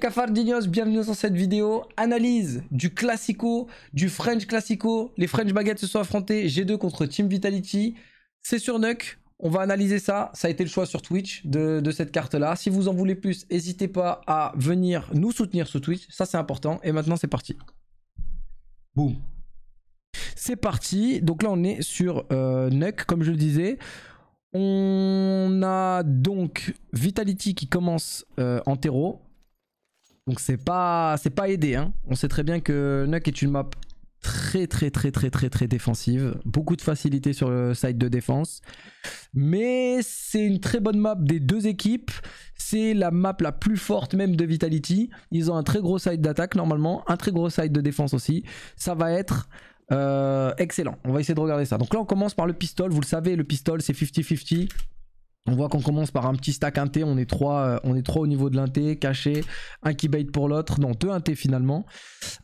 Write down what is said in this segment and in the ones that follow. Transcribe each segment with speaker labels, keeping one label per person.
Speaker 1: Cafardinos, bienvenue dans cette vidéo. Analyse du Classico, du French Classico. Les French Baguettes se sont affrontés. G2 contre Team Vitality. C'est sur Nuck, On va analyser ça. Ça a été le choix sur Twitch de, cette carte-là. Si vous en voulez plus, n'hésitez pas à venir nous soutenir sur Twitch. Ça, c'est important. Et maintenant, c'est parti. Boum. C'est parti. Donc là, on est sur euh, comme je le disais. On a donc Vitality qui commence euh, en terreau. Donc c'est pas c'est pas aidé. Hein. On sait très bien que Nuck est une map très très très très très très défensive. Beaucoup de facilité sur le side de défense. Mais c'est une très bonne map des deux équipes. C'est la map la plus forte même de Vitality. Ils ont un très gros side d'attaque normalement, un très gros side de défense aussi. Ça va être euh, excellent. On va essayer de regarder ça. Donc là on commence par le pistol. Vous le savez, le pistol c'est 50-50. On voit qu'on commence par un petit stack 1 on est trois, euh, on est trois au niveau de l'inté, caché, un qui bait pour l'autre, non deux t finalement.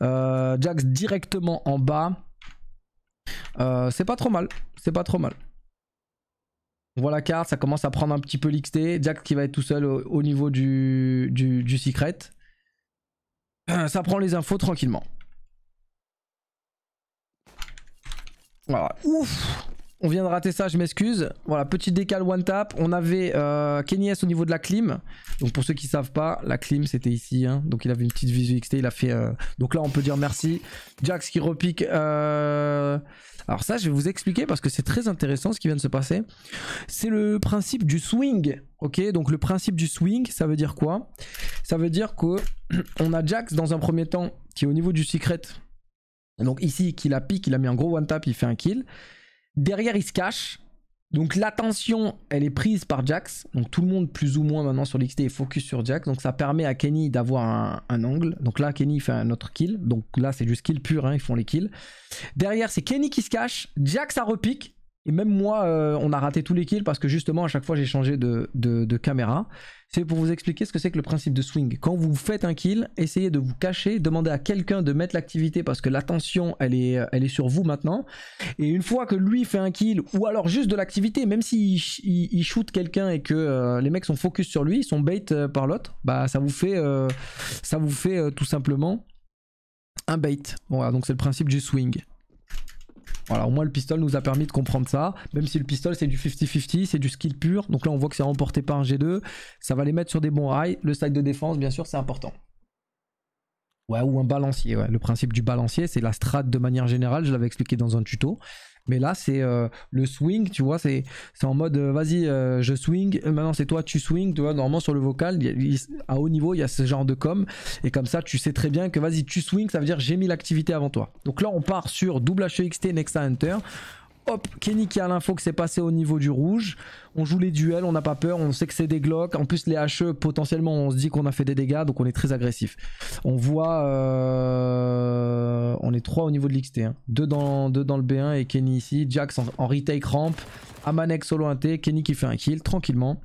Speaker 1: Euh, Jax directement en bas. Euh, c'est pas trop mal, c'est pas trop mal. On voit la carte, ça commence à prendre un petit peu l'XT. Jax qui va être tout seul au, niveau du, secret. ça prend les infos tranquillement. Voilà. Ouf on vient de rater ça, je m'excuse. Voilà, petit décal one tap. On avait euh, au niveau de la clim. Donc pour ceux qui ne savent pas, la clim c'était ici. Hein. Donc il avait une petite visu XT, il a fait... Euh, donc là on peut dire merci. Jax qui repique... Euh, alors ça je vais vous expliquer parce que c'est très intéressant ce qui vient de se passer. C'est le principe du swing. Ok, donc le principe du swing, ça veut dire quoi Ça veut dire que on a Jax dans un premier temps qui est au niveau du secret. Donc ici, qu'il a pique, il a mis un gros one tap, il fait un kill. Derrière, il se cache. Donc l'attention, elle est prise par Jax. Donc tout le monde, plus ou moins maintenant sur l'XT, est focus sur Jax. Donc ça permet à Kenny d'avoir un, angle. Donc là, Kenny fait un autre kill. Donc là, c'est juste kill pur, hein. ils font les kills. Derrière, c'est Kenny qui se cache. Jax, a repique. Et même moi, euh, on a raté tous les kills parce que justement, à chaque fois, j'ai changé de, caméra. C'est pour vous expliquer ce que c'est que le principe de swing. Quand vous faites un kill, essayez de vous cacher, demandez à quelqu'un de mettre l'activité parce que l'attention, elle est, elle est sur vous maintenant. Et une fois que lui fait un kill, ou alors juste de l'activité, même s'il il, shoot quelqu'un et que euh, les mecs sont focus sur lui, ils sont bait euh, par l'autre, bah ça vous fait, ça vous fait tout simplement un bait. Voilà, donc c'est le principe du swing. Voilà, au moins le pistol nous a permis de comprendre ça, même si le pistol c'est du 50-50, c'est du skill pur, donc là on voit que c'est remporté par un G2, ça va les mettre sur des bons rails, le stack de défense bien sûr c'est important. Ouais, ou un balancier, le principe du balancier c'est la strat de manière générale, je l'avais expliqué dans un tuto, mais là, c'est euh, le swing, tu vois, c'est en mode euh, vas-y, euh, je swing, maintenant c'est toi, tu swing, tu vois, normalement sur le vocal, à haut niveau, il y a ce genre de com, et comme ça, tu sais très bien que vas-y, tu swing, ça veut dire j'ai mis l'activité avant toi. Donc là, on part sur double next Nexa Hop, Kenny qui a l'info que c'est passé au niveau du rouge. On joue les duels, on n'a pas peur, on sait que c'est des Glocks. En plus, les HE, potentiellement, on se dit qu'on a fait des dégâts, donc on est très agressif. On voit... Euh, on est 3 au niveau de l'XT. 2 hein. dans, deux dans le B1 et Kenny ici. Jax en, retake ramp. Amanek solo 1T. Kenny qui fait un kill, tranquillement.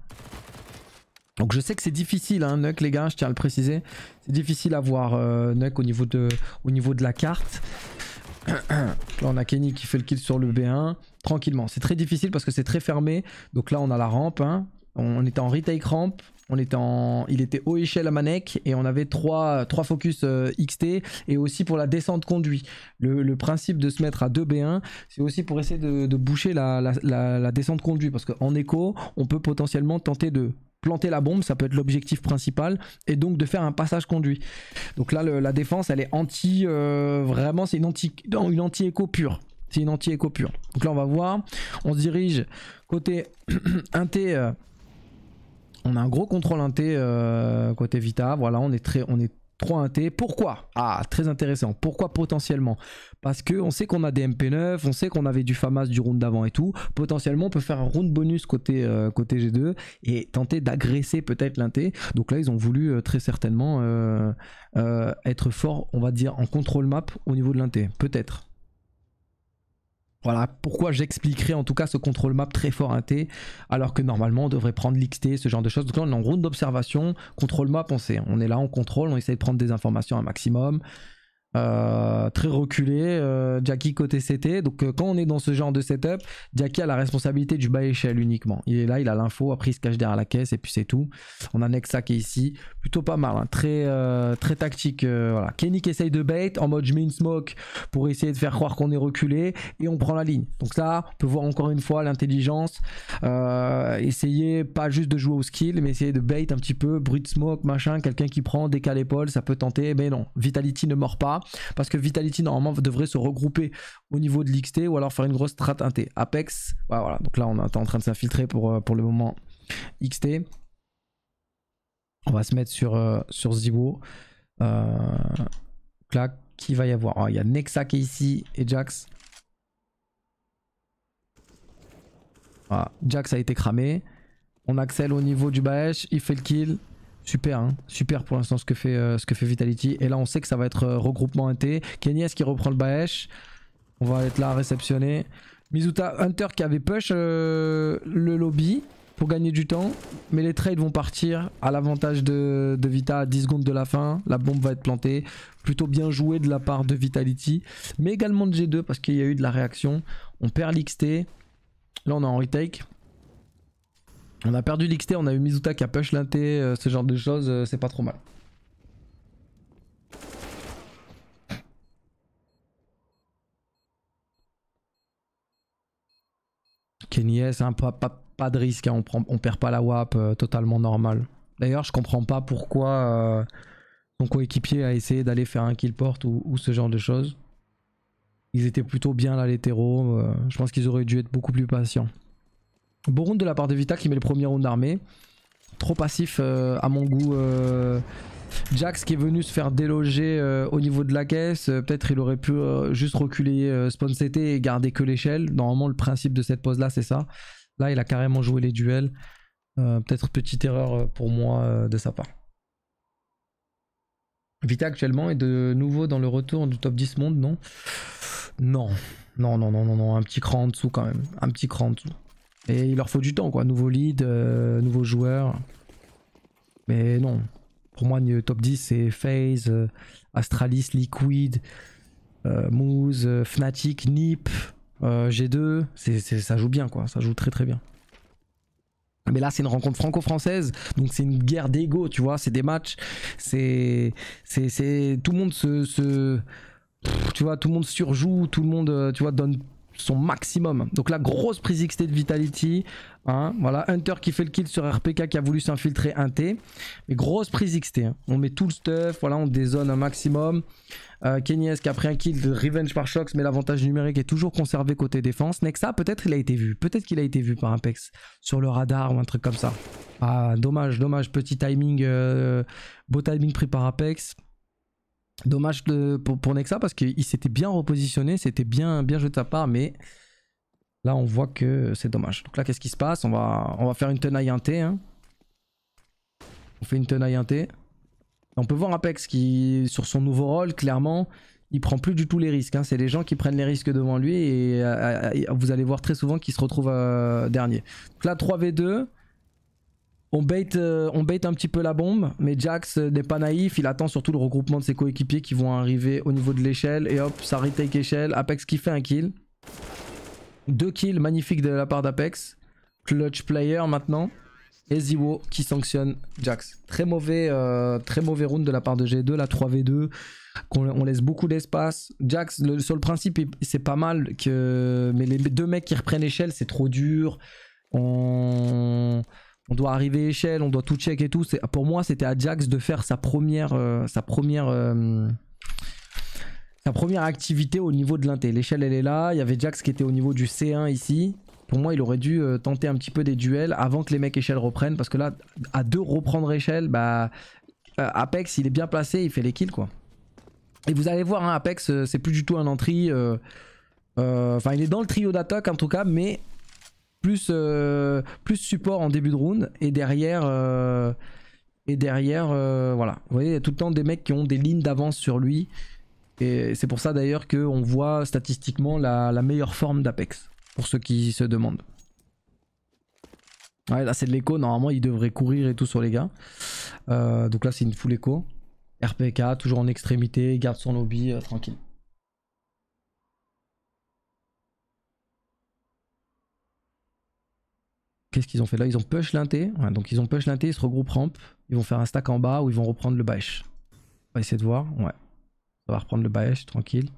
Speaker 1: Donc je sais que c'est difficile, hein, Nuck les gars, je tiens à le préciser. C'est difficile à voir euh, au niveau, de, au niveau de la carte. là on a Kenny qui fait le kill sur le B1 tranquillement. C'est très difficile parce que c'est très fermé. Donc là on a la rampe. Hein. On était en retake ramp. On en... Il était haut échelle à Manek et on avait 3, focus euh, XT et aussi pour la descente conduit. Le, principe de se mettre à 2B1, c'est aussi pour essayer de, boucher la, la, descente conduit parce qu'en écho, on peut potentiellement tenter de planter la bombe, ça peut être l'objectif principal, et donc de faire un passage conduit. Donc là, la défense, elle est anti, euh, vraiment, c'est une anti, dans une anti éco pure. C'est une anti écho pure. Donc là, on va voir. On se dirige côté inter. Euh, on a un gros contrôle un t euh, côté Vita. Voilà, on est très, on est 3-1T. Pourquoi Ah, très intéressant. Pourquoi potentiellement Parce qu'on sait qu'on a des MP9, on sait qu'on avait du FAMAS du round d'avant et tout. Potentiellement, on peut faire un round bonus côté, euh, côté G2 et tenter d'agresser peut-être l'Inté. Donc là, ils ont voulu euh, très certainement euh, être fort, on va dire, en contrôle map au niveau de l'Inté. Peut-être. Voilà pourquoi j'expliquerai en tout cas ce contrôle map très fort T alors que normalement on devrait prendre l'XT, ce genre de choses. Donc là on est en round d'observation, contrôle map on sait, on est là, en contrôle, on essaie de prendre des informations un maximum, euh, très reculé, euh, Jackie côté CT. Donc euh, quand on est dans ce genre de setup, Jackie a la responsabilité du bas échelle uniquement. Il est là, il a l'info, après il se cache derrière la caisse et puis c'est tout. On a Nexa qui est ici, plutôt pas mal, hein. très, très tactique. voilà. Kenny qui essaye de bait en mode je mets une smoke pour essayer de faire croire qu'on est reculé et on prend la ligne. Donc ça on peut voir encore une fois l'intelligence. essayer pas juste de jouer au skill, mais essayer de bait un petit peu, brut smoke, machin, quelqu'un qui prend, décale l'épaule ça peut tenter, mais non, Vitality ne mord pas. Parce que Vitality, normalement, devrait se regrouper au niveau de l'XT ou alors faire une grosse strat 1T. Apex, voilà, Donc là, on est en train de s'infiltrer pour, euh, pour le moment XT. On va se mettre sur, euh, sur Zibo. Euh, là, qui va y avoir ah, Il y a Nexa qui est ici et Jax. Voilà, ah, Jax a été cramé. On accèle au niveau du Baesh, il fait le kill. Super, hein. super pour l'instant ce, que fait, euh, ce que fait Vitality. Et là, on sait que ça va être euh, regroupement NT. Kenyes qui reprend le Baesh. On va être là à réceptionner. Mizuta Hunter qui avait push euh, le lobby pour gagner du temps. Mais les trades vont partir à l'avantage de, de, Vita à 10 secondes de la fin. La bombe va être plantée. Plutôt bien joué de la part de Vitality. Mais également de G2 parce qu'il y a eu de la réaction. On perd l'XT. Là, on est en retake. On a perdu l'XT, on a eu Mizuta qui a push l'inté, euh, ce genre de choses, euh, c'est pas trop mal. Kenny hein, pas, de risque, hein, on, prend, perd pas la WAP, euh, totalement normal. D'ailleurs, je comprends pas pourquoi son coéquipier a essayé d'aller faire un kill port ou, ce genre de choses. Ils étaient plutôt bien là, les je pense qu'ils auraient dû être beaucoup plus patients. Beau round de la part de Vita qui met le premier round d'armée. Trop passif euh, à mon goût. Euh, Jax qui est venu se faire déloger euh, au niveau de la caisse. Peut-être il aurait pu juste reculer spawn CT et garder que l'échelle. Normalement le principe de cette pause là c'est ça. Là il a carrément joué les duels. Peut-être petite erreur pour moi de sa part. Vita actuellement est de nouveau dans le retour du top 10 monde, non Non, non, non, non, non, non, un petit cran en dessous quand même. Un petit cran en dessous. Et il leur faut du temps, quoi. Nouveau lead, nouveaux euh, nouveau joueur. Mais non. Pour moi, le top 10, c'est FaZe, euh, Astralis, Liquid, euh, Moose, euh, Fnatic, Nip, G2. ça joue bien, quoi. Ça joue très, très bien. Mais là, c'est une rencontre franco-française, donc c'est une guerre d'ego, tu vois. C'est des matchs, c'est, c'est, tout le monde se, se, tu vois, tout le monde surjoue, tout le monde, tu vois, donne son maximum. Donc la grosse prise XT de Vitality. Hein, voilà, Hunter qui fait le kill sur RPK qui a voulu s'infiltrer un T. Mais grosse prise hein. XT. On met tout le stuff, voilà, on dézone un maximum. Euh, qui a pris un kill de Revenge par Shox, mais l'avantage numérique est toujours conservé côté défense. Nexa, peut-être il a été vu. Peut-être qu'il a été vu par Apex sur le radar ou un truc comme ça. Ah, dommage, dommage. Petit timing, euh, beau timing pris par Apex. Dommage de, pour, Nexa parce qu'il s'était bien repositionné, c'était bien, bien joué de sa part, mais là on voit que c'est dommage. Donc là qu'est-ce qui se passe on va, on va faire une tenaille t hein. On fait une tenaille t On peut voir Apex qui, sur son nouveau rôle, clairement, il prend plus du tout les risques. Hein. C'est les gens qui prennent les risques devant lui et euh, euh, vous allez voir très souvent qu'il se retrouve euh, dernier. Donc là 3v2. On bait, euh, on un petit peu la bombe, mais Jax euh, n'est pas naïf, il attend surtout le regroupement de ses coéquipiers qui vont arriver au niveau de l'échelle, et hop, ça retake échelle, Apex qui fait un kill. Deux kills magnifiques de la part d'Apex, clutch player maintenant, et Ziwo qui sanctionne Jax. Très mauvais, euh, très mauvais round de la part de G2, la 3v2, on, laisse beaucoup d'espace. Jax, le, sur le principe, c'est pas mal, mais les deux mecs qui reprennent l'échelle, c'est trop dur. On on doit arriver échelle, on doit tout check et tout. Pour moi, c'était à Jax de faire sa première, euh, sa première, euh, sa première activité au niveau de l'inté. L'échelle, elle est là. Il y avait Jax qui était au niveau du C1 ici. Pour moi, il aurait dû euh, tenter un petit peu des duels avant que les mecs échelle reprennent. Parce que là, à deux reprendre échelle, bah, Apex, il est bien placé, il fait les kills, quoi. Et vous allez voir, hein, Apex, c'est plus du tout un entry. Enfin, il est dans le trio d'attaque en tout cas, mais plus, euh, plus support en début de round et derrière, euh, et derrière euh, voilà. Vous voyez, il y a tout le temps des mecs qui ont des lignes d'avance sur lui. Et c'est pour ça d'ailleurs qu'on voit statistiquement la, meilleure forme d'Apex, pour ceux qui se demandent. Ouais, là c'est de l'écho, normalement il devrait courir et tout sur les gars. donc là c'est une full écho. RPK, toujours en extrémité, garde son lobby, tranquille. Qu'est-ce qu'ils ont fait là Ils ont push l'inté. donc ils ont push l'inté, ils se regroupent ramp. Ils vont faire un stack en bas Où ils vont reprendre le bash. On va essayer de voir. Ouais. On va reprendre le bash, tranquille.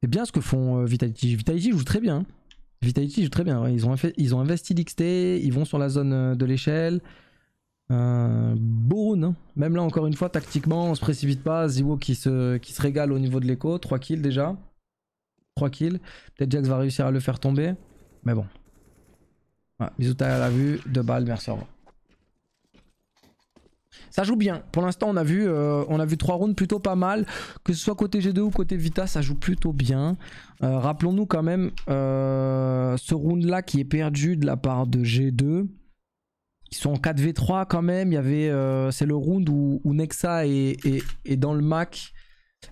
Speaker 1: C'est bien ce que font euh, Vitality. Vitality joue très bien. Vitality joue très bien. Ils, ont ils ont investi l'XT, ils vont sur la zone euh, de l'échelle. Euh, beau hein. Même là, encore une fois, tactiquement, on se précipite pas. Ziwo qui se, qui se régale au niveau de l'écho. 3 kills déjà. 3 kills. Peut-être Jax va réussir à le faire tomber. Mais bon, bisous à la vue, deux balles, merci, au Ça joue bien. Pour l'instant, on a vu euh, on a vu trois rounds plutôt pas mal. Que ce soit côté G2 ou côté Vita, ça joue plutôt bien. Euh, rappelons-nous quand même euh, ce round-là qui est perdu de la part de G2. Ils sont en 4v3 quand même. Il y avait c'est le round où, Nexa est, dans le Mac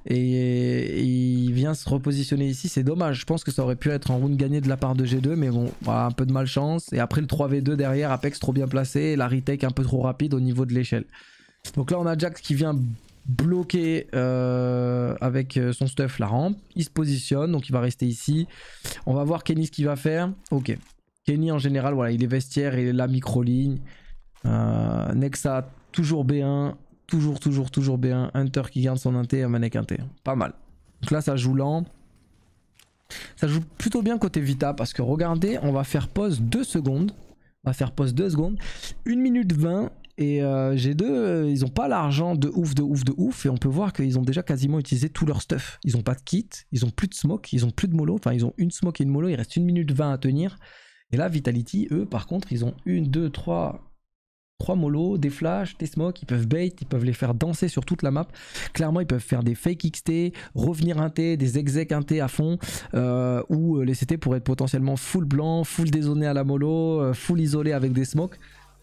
Speaker 1: et, il vient se repositionner ici. C'est dommage. Je pense que ça aurait pu être un round gagné de la part de G2, mais bon, un peu de malchance. Et après le 3v2 derrière, Apex trop bien placé, la retake un peu trop rapide au niveau de l'échelle. Donc là, on a Jax qui vient bloquer euh, avec euh, son stuff la rampe. Il se positionne, donc il va rester ici. On va voir Kenny ce qu'il va faire. Ok. Kenny en général, voilà, il est vestiaire, il est la micro-ligne. Euh, Nexa, toujours B1 toujours, toujours, toujours bien. Hunter qui garde son inté à Manek inté. Pas mal. Donc là, ça joue lent. Ça joue plutôt bien côté Vita parce que regardez, on va faire pause 2 secondes. On va faire pause 2 secondes. 1 minute 20 et euh, G2, euh, ils ont pas l'argent de ouf, de ouf, de ouf. Et on peut voir qu'ils ont déjà quasiment utilisé tout leur stuff. Ils ont pas de kit, ils ont plus de smoke, ils ont plus de mollo. Enfin, ils ont une smoke et une mollo. Il reste 1 minute 20 à tenir. Et là, Vitality, eux, par contre, ils ont 1, 2, 3, 3 molos, des flashs, des smokes, ils peuvent bait, ils peuvent les faire danser sur toute la map. Clairement, ils peuvent faire des fake XT, revenir un T, des exec un T à fond, euh, ou euh, les CT pour être potentiellement full blanc, full dézoné à la mollo, euh, full isolé avec des smokes.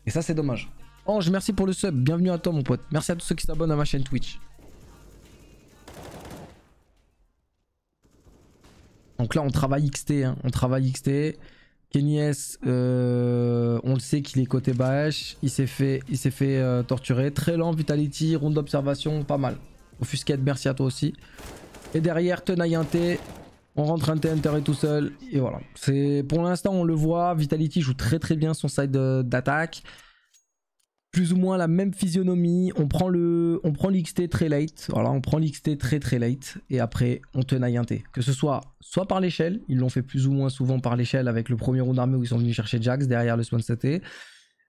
Speaker 1: Et ça, c'est dommage. Ange, merci pour le sub. Bienvenue à toi, mon pote. Merci à tous ceux qui s'abonnent à ma chaîne Twitch. Donc là, on travaille XT. Hein. On travaille XT. Kenyes, euh, on le sait qu'il est côté Baesh, il s'est fait, il fait euh, torturer. Très lent, Vitality, ronde d'observation, pas mal. Offusquette, merci à toi aussi. Et derrière, T. on rentre un et tout seul. Et voilà. Pour l'instant, on le voit, Vitality joue très très bien son side euh, d'attaque plus ou moins la même physionomie. On prend le, on prend l'XT très late. Voilà, on prend l'XT très très late et après on tenaille un T. Que ce soit soit par l'échelle, ils l'ont fait plus ou moins souvent par l'échelle avec le premier round d'armée où ils sont venus chercher Jax derrière le Swan CT.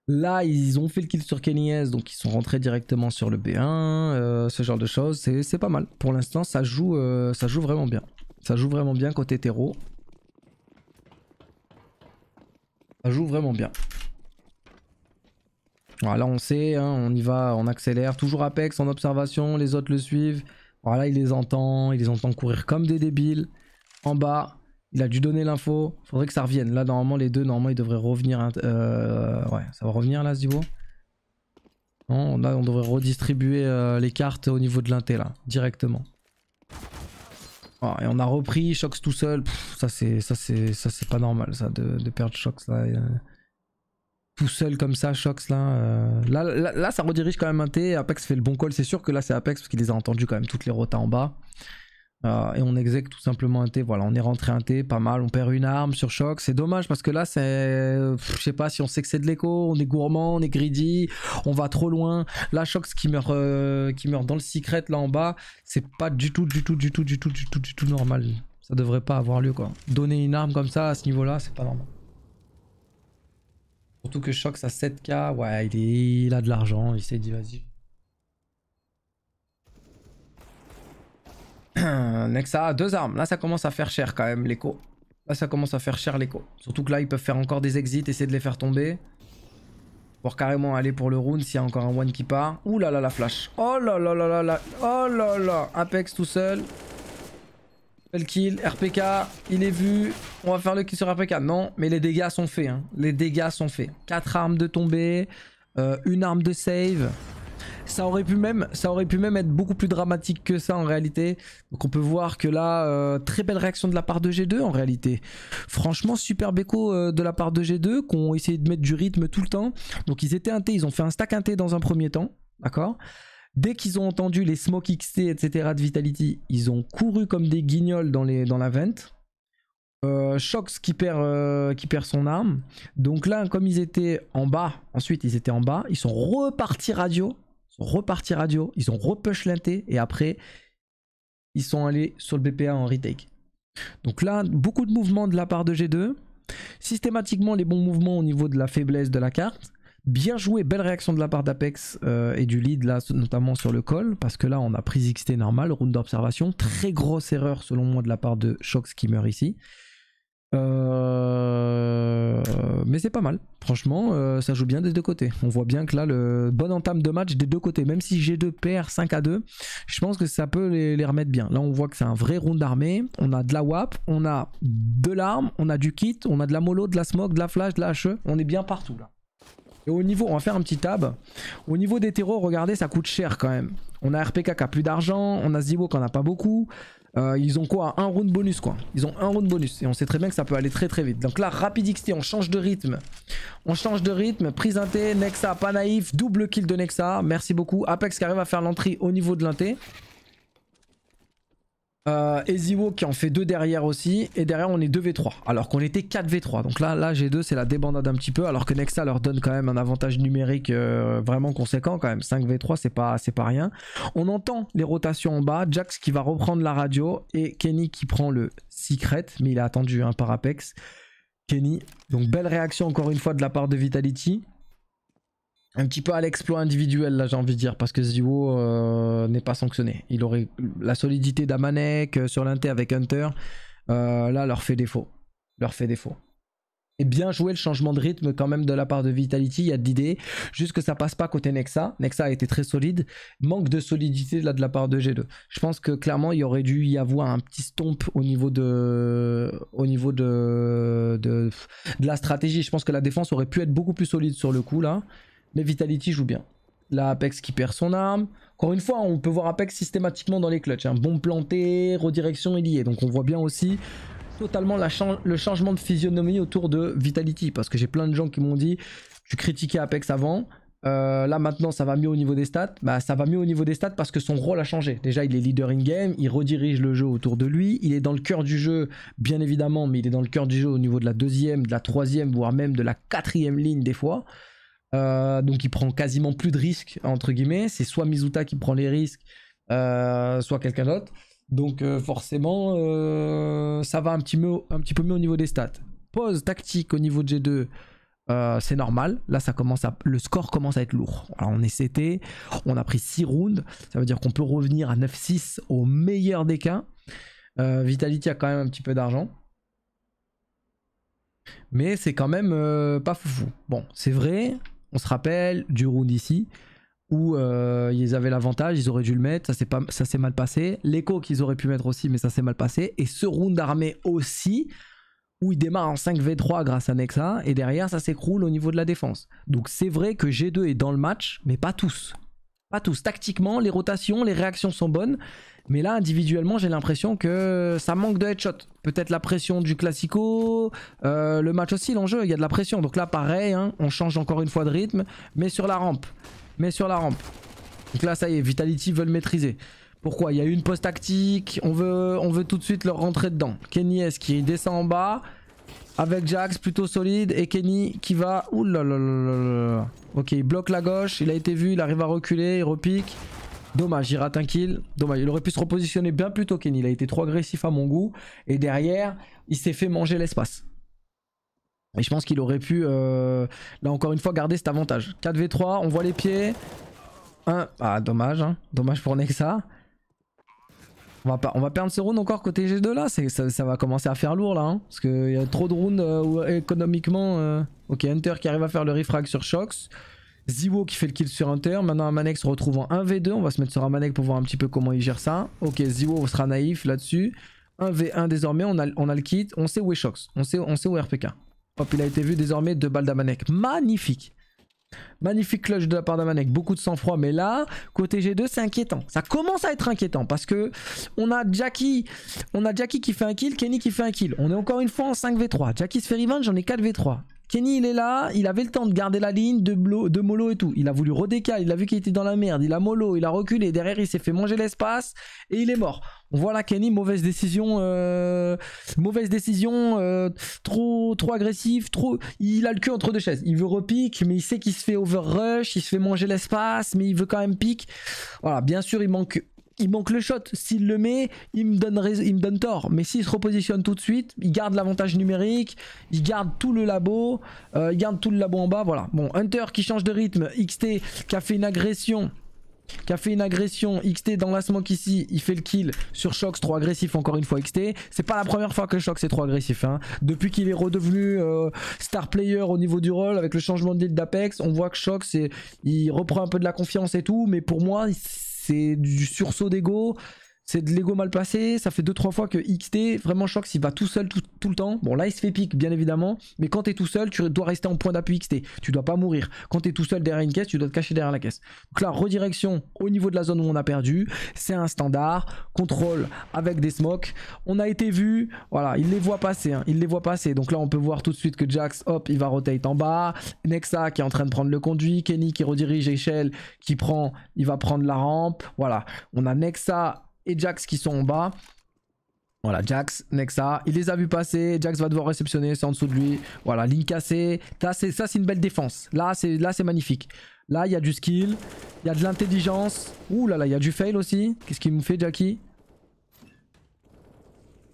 Speaker 1: Là, ils ont fait le kill sur Kenny donc ils sont rentrés directement sur le B1, euh, ce genre de choses. C'est pas mal. Pour l'instant, ça joue, euh, ça joue vraiment bien. Ça joue vraiment bien côté terreau. Ça joue vraiment bien. Voilà, on sait, hein, on y va, on accélère. Toujours Apex en observation, les autres le suivent. Voilà, il les entend, il les entend courir comme des débiles. En bas, il a dû donner l'info. Faudrait que ça revienne. Là, normalement, les deux, normalement, ils devraient revenir. Euh, ouais, ça va revenir là, Zibo on devrait redistribuer euh, les cartes au niveau de l'inté, là, directement. Ah, et on a repris Shox tout seul. c'est ça, c'est pas normal, ça, de, de perdre Shox, là. Euh, tout seul comme ça, Shox euh, là, là, là, ça redirige quand même un T. Apex fait le bon call. C'est sûr que là, c'est Apex parce qu'il les a entendus quand même toutes les rotas en bas. Euh, et on exécute tout simplement un T. Voilà, on est rentré un T, pas mal. On perd une arme sur Shox C'est dommage parce que là, c'est. Je sais pas si on sait que c'est de l'écho, on est gourmand, on est greedy, on va trop loin. Là, Shox qui meurt, euh, qui meurt dans le secret là en bas, c'est pas du tout, du tout, du tout, du tout, du tout, du tout normal. Ça devrait pas avoir lieu quoi. Donner une arme comme ça à ce niveau là, c'est pas normal. Surtout que Shox a 7k, ouais, il, il a de l'argent, il s'est dit vas-y. Nexa, deux armes. Là, ça commence à faire cher quand même, l'écho. Là, ça commence à faire cher l'écho. Surtout que là, ils peuvent faire encore des exits, essayer de les faire tomber. Pour carrément aller pour le round s'il y a encore un one qui part. Ouh là là, la flash. Oh là là là là là. Oh là là. Apex tout seul. Belle kill, RPK, il est vu. On va faire le kill sur RPK. Non, mais les dégâts sont faits. Hein. Les dégâts sont faits. 4 armes de tombée, euh, une arme de save. Ça aurait, pu même, ça aurait pu même être beaucoup plus dramatique que ça en réalité. Donc on peut voir que là, euh, très belle réaction de la part de G2 en réalité. Franchement, super béco euh, de la part de G2 qui ont essayé de mettre du rythme tout le temps. Donc ils étaient un T, ils ont fait un stack un T dans un premier temps. D'accord Dès qu'ils ont entendu les Smoke XT, etc. de Vitality, ils ont couru comme des guignols dans, les, dans la vente. Euh, Shox qui perd, euh, qui perd son arme. Donc là, comme ils étaient en bas, ensuite ils étaient en bas, ils sont repartis radio. Ils sont repartis radio, ils ont repush l'inté et après ils sont allés sur le BPA en retake. Donc là, beaucoup de mouvements de la part de G2. Systématiquement les bons mouvements au niveau de la faiblesse de la carte. Bien joué, belle réaction de la part d'Apex euh, et du lead là, notamment sur le col, parce que là on a pris XT normal, round d'observation. Très grosse erreur selon moi de la part de Shox qui meurt ici. Euh, mais c'est pas mal, franchement, euh, ça joue bien des deux côtés. On voit bien que là, le bon entame de match des deux côtés, même si j'ai deux paires 5 à 2, je pense que ça peut les, les remettre bien. Là, on voit que c'est un vrai round d'armée. On a de la WAP, on a de l'arme, on a du kit, on a de la mollo, de la smoke, de la flash, de la HE. On est bien partout là. Et au niveau, on va faire un petit tab. Au niveau des terreaux, regardez, ça coûte cher quand même. On a RPK qui a plus d'argent, on a Zibo qui en a pas beaucoup. Euh, ils ont quoi Un round bonus quoi. Ils ont un round bonus et on sait très bien que ça peut aller très très vite. Donc là, rapide XT, on change de rythme. On change de rythme, prise inté, Nexa, pas naïf, double kill de Nexa. Merci beaucoup. Apex qui arrive à faire l'entrée au niveau de l'inté. Euh, qui en fait 2 derrière aussi. Et derrière, on est 2v3. Alors qu'on était 4v3. Donc là, là G2, c'est la débandade un petit peu. Alors que Nexa leur donne quand même un avantage numérique euh, vraiment conséquent quand même. 5v3, c'est pas, pas rien. On entend les rotations en bas. Jax qui va reprendre la radio. Et Kenny qui prend le secret. Mais il a attendu un hein, parapex par Apex. Kenny. Donc belle réaction encore une fois de la part de Vitality un petit peu à l'exploit individuel là j'ai envie de dire parce que Ziwo euh, n'est pas sanctionné. Il aurait la solidité d'Amanek euh, sur l'Inter avec Hunter euh, là leur fait défaut. Leur fait défaut. Et bien joué le changement de rythme quand même de la part de Vitality, il y a de l'idée, juste que ça passe pas côté Nexa. Nexa a été très solide, manque de solidité là de la part de G2. Je pense que clairement il aurait dû y avoir un petit stomp au niveau de au niveau de, de la stratégie. Je pense que la défense aurait pu être beaucoup plus solide sur le coup là. Mais Vitality joue bien. Là, Apex qui perd son arme. Encore une fois, on peut voir Apex systématiquement dans les clutches. Un hein. Bon planté, redirection est Donc on voit bien aussi totalement le changement de physionomie autour de Vitality. Parce que j'ai plein de gens qui m'ont dit, Je critiquais Apex avant, euh, là maintenant ça va mieux au niveau des stats, bah ça va mieux au niveau des stats parce que son rôle a changé. Déjà il est leader in game, il redirige le jeu autour de lui, il est dans le cœur du jeu bien évidemment, mais il est dans le cœur du jeu au niveau de la deuxième, de la troisième, voire même de la quatrième ligne des fois. Euh, donc il prend quasiment plus de risques, entre guillemets. C'est soit Mizuta qui prend les risques, euh, soit quelqu'un d'autre. Donc euh, forcément, ça va un petit, un peu mieux au niveau des stats. Pause tactique au niveau de G2. c'est normal, là ça commence à, le score commence à être lourd. Alors on est CT, on a pris 6 rounds, ça veut dire qu'on peut revenir à 9-6 au meilleur des cas. Vitality a quand même un petit peu d'argent. Mais c'est quand même pas foufou. Bon, c'est vrai, on se rappelle du round ici où euh, ils avaient l'avantage, ils auraient dû le mettre, ça s'est mal passé. L'écho qu'ils auraient pu mettre aussi, mais ça s'est mal passé. Et ce round d'armée aussi, où il démarre en 5v3 grâce à Nexa, et derrière ça s'écroule au niveau de la défense. Donc c'est vrai que G2 est dans le match, mais pas tous. Pas tous. Tactiquement, les rotations, les réactions sont bonnes, mais là individuellement j'ai l'impression que ça manque de headshot peut-être la pression du Classico, euh, le match aussi, l'enjeu, il y a de la pression. Donc là, pareil, hein, on change encore une fois de rythme, mais sur la rampe. Mais sur la rampe. Donc là, ça y est, Vitality veulent maîtriser. Pourquoi Il y a une post tactique, on veut, on veut tout de suite leur rentrer dedans. Kenny S qui descend en bas, avec Jax plutôt solide, et Kenny qui va... Ouh là là là là Ok, il bloque la gauche, il a été vu, il arrive à reculer, il repique. Dommage, il rate un kill. Dommage, il aurait pu se repositionner bien plus tôt Ken. Il a été trop agressif à mon goût. Et derrière, il s'est fait manger l'espace. Et je pense qu'il aurait pu, euh, là encore une fois, garder cet avantage. 4v3, on voit les pieds. Ah, dommage. Hein. Dommage pour Nexa. On va, perdre ce round encore côté G2 là. Ça, va commencer à faire lourd là. Hein. parce qu'il y a trop de rounds euh, économiquement... Euh, ok, Hunter qui arrive à faire le refrag sur Shox. Ziwo qui fait le kill sur un Maintenant, Amanek se retrouve en 1v2. On va se mettre sur Amanek pour voir un petit peu comment il gère ça. Ok, Ziwo sera naïf là-dessus. 1v1 désormais, on a, on a, le kit. On sait où est Shox. On sait, on sait où est RPK. Hop, il a été vu désormais, deux balles d'Amanek. Magnifique. Magnifique clutch de la part d'Amanek, beaucoup de sang-froid, mais là, côté G2, c'est inquiétant. Ça commence à être inquiétant parce que on a Jackie, on a Jackie qui fait un kill, Kenny qui fait un kill. On est encore une fois en 5v3. Jackie se fait revenge, j'en ai 4v3. Kenny, il est là, il avait le temps de garder la ligne, de, blo de mollo et tout. Il a voulu redécaler, il a vu qu'il était dans la merde, il a mollo, il a reculé, derrière il s'est fait manger l'espace et il est mort. Voilà Kenny, mauvaise décision, euh, mauvaise décision, euh, trop, trop agressif, trop. Il a le cul entre deux chaises. Il veut repique, mais il sait qu'il se fait overrush, il se fait manger l'espace, mais il veut quand même pique. Voilà, bien sûr il manque il manque le shot. S'il le met, il me donne, il donne tort. Mais s'il se repositionne tout de suite, il garde l'avantage numérique, il garde tout le labo, euh, il garde tout le labo en bas. Voilà. Bon, Hunter qui change de rythme, XT qui a fait une agression. Qui a fait une agression, XT dans la smoke ici, il fait le kill sur Shox, trop agressif encore une fois XT. C'est pas la première fois que Shox est trop agressif. Hein. Depuis qu'il est redevenu euh, star player au niveau du rôle, avec le changement de lead d'Apex, on voit que Shox, il reprend un peu de la confiance et tout, mais pour moi, du sursaut d'ego, c'est de l'ego mal placé. Ça fait 2-3 fois que XT, vraiment choc, s'il va tout seul tout, le temps. Bon, là, il se fait pique, bien évidemment. Mais quand t'es tout seul, tu dois rester en point d'appui XT. Tu dois pas mourir. Quand tu es tout seul derrière une caisse, tu dois te cacher derrière la caisse. Donc là, redirection au niveau de la zone où on a perdu. C'est un standard. Contrôle avec des smokes. On a été vu. Voilà, il les voit passer. Hein, il les voit passer. Donc là, on peut voir tout de suite que Jax, hop, il va rotate en bas. Nexa qui est en train de prendre le conduit. Kenny qui redirige échelle, qui prend, il va prendre la rampe. Voilà. On a Nexa et Jax qui sont en bas. Voilà, Jax, Nexa, il les a vus passer, Jax va devoir réceptionner, c'est en dessous de lui. Voilà, ligne cassée, ça c'est une belle défense, là c'est magnifique. Là il y a du skill, il y a de l'intelligence, ouh là là, il y a du fail aussi. Qu'est-ce qu'il me fait Jackie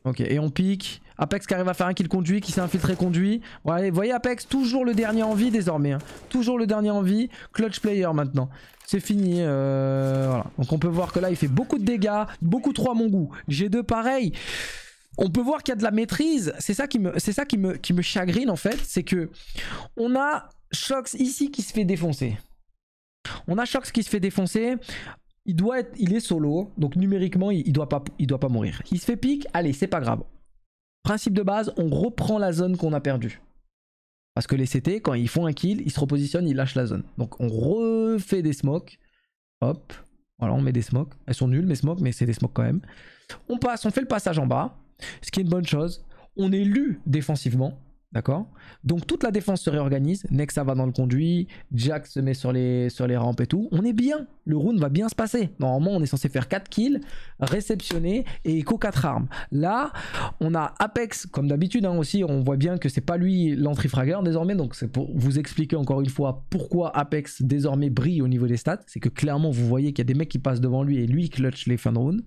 Speaker 1: Ok, et on pique. Apex qui arrive à faire un kill conduit, qui s'est infiltré conduit. Bon, voyez Apex, toujours le dernier en vie désormais. Hein. Toujours le dernier en vie. Clutch player maintenant. C'est fini. Euh, Donc on peut voir que là, il fait beaucoup de dégâts. Beaucoup trop à mon goût. G2 pareil. On peut voir qu'il y a de la maîtrise. C'est ça qui me, c'est ça qui me, qui me chagrine en fait. C'est que on a Shox ici qui se fait défoncer. On a Shox qui se fait défoncer. Il doit être, il est solo, donc numériquement, il, ne doit pas, il doit pas mourir. Il se fait pique, allez, c'est pas grave. Principe de base, on reprend la zone qu'on a perdue. Parce que les CT, quand ils font un kill, ils se repositionnent, ils lâchent la zone. Donc on refait des smokes. Hop. Voilà, on met des smokes. Elles sont nulles, mes smokes, mais c'est des smokes quand même. On passe, on fait le passage en bas. Ce qui est une bonne chose. On est lu défensivement. D'accord Donc toute la défense se réorganise. Nexa va dans le conduit. Jack se met sur les, sur les rampes et tout. On est bien. Le round va bien se passer. Normalement, on est censé faire 4 kills, réceptionner et écho 4 armes. Là, on a Apex, comme d'habitude hein, aussi. On voit bien que c'est pas lui fragger désormais. Donc c'est pour vous expliquer encore une fois pourquoi Apex désormais brille au niveau des stats. C'est que clairement, vous voyez qu'il y a des mecs qui passent devant lui et lui clutch les fins de round.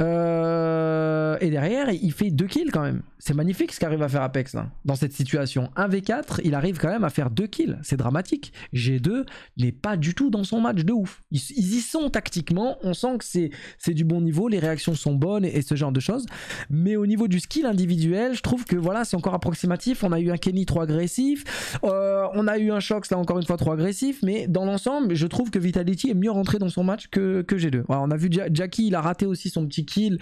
Speaker 1: Euh, et derrière, il fait 2 kills quand même. C'est magnifique ce qu'arrive à faire Apex là, hein, dans cette situation. 1v4, il arrive quand même à faire 2 kills. C'est dramatique. G2 n'est pas du tout dans son match de ouf. Ils, y sont tactiquement. On sent que c'est du bon niveau. Les réactions sont bonnes et, ce genre de choses. Mais au niveau du skill individuel, je trouve que voilà, c'est encore approximatif. On a eu un Kenny trop agressif. Euh, on a eu un Shox là encore une fois trop agressif. Mais dans l'ensemble, je trouve que Vitality est mieux rentré dans son match que, que G2. on a vu Jackie, il a raté aussi son petit kill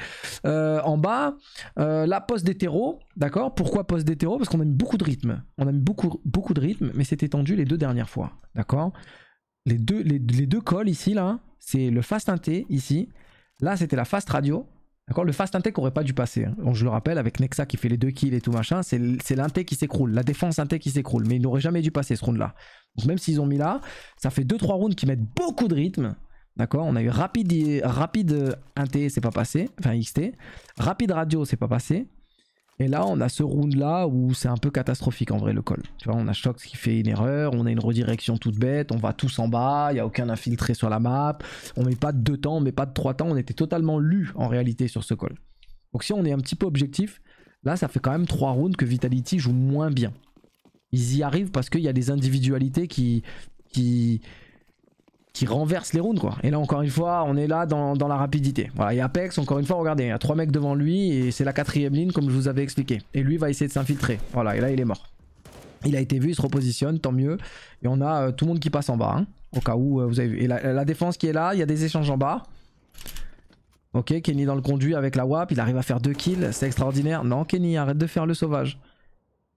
Speaker 1: euh, en bas. Euh, la poste d'hétéro, d'accord Pourquoi poste d'hétéro Parce qu'on a mis beaucoup de rythme. On a mis beaucoup, beaucoup de rythme, mais c'était tendu les deux dernières fois, d'accord les deux, les, deux calls ici, là, c'est le fast inté ici. Là, c'était la fast radio, D'accord Le fast Qui aurait pas dû passer. Hein. je le rappelle, avec Nexa qui fait les deux kills et tout machin, c'est l'inté qui s'écroule, la défense inté qui s'écroule. Mais il n'aurait jamais dû passer ce round-là. même s'ils ont mis là, ça fait 2-3 rounds qui mettent beaucoup de rythme. D'accord On a eu rapide, rapide euh, 1T, c'est pas passé. Enfin, XT. Rapide radio, c'est pas passé. Et là, on a ce round là où c'est un peu catastrophique en vrai le call. Tu vois, on a Shox qui fait une erreur, on a une redirection toute bête, on va tous en bas, il n'y a aucun infiltré sur la map, on met pas de 2 temps, on met pas de 3 temps, on était totalement lu en réalité sur ce call. Donc si on est un petit peu objectif, là ça fait quand même 3 rounds que Vitality joue moins bien. Ils y arrivent parce qu'il y a des individualités qui, qui, qui renverse les rounds quoi. Et là encore une fois, on est là dans, la rapidité. Voilà, a Apex, encore une fois, regardez, il y a trois mecs devant lui et c'est la quatrième ligne comme je vous avais expliqué. Et lui va essayer de s'infiltrer. Voilà, et là il est mort. Il a été vu, il se repositionne, tant mieux. Et on a euh, tout le monde qui passe en bas, hein, au cas où euh, vous avez vu. Et la, la défense qui est là, il y a des échanges en bas. Ok, Kenny dans le conduit avec la WAP, il arrive à faire deux kills, c'est extraordinaire. Non, Kenny, arrête de faire le sauvage.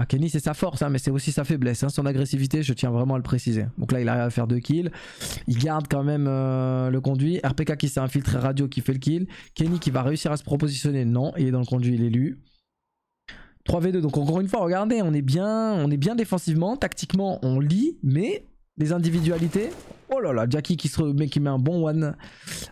Speaker 1: Ah, Kenny c'est sa force hein, mais c'est aussi sa faiblesse, hein. son agressivité je tiens vraiment à le préciser. Donc là il arrive à faire deux kills, il garde quand même euh, le conduit, RPK qui s'est infiltré radio qui fait le kill, Kenny qui va réussir à se propositionner, non il est dans le conduit, il est lu. 3v2 donc encore une fois regardez on est bien, on est bien défensivement, tactiquement on lit mais les individualités, oh là là Jackie qui, se remet, qui met un bon one,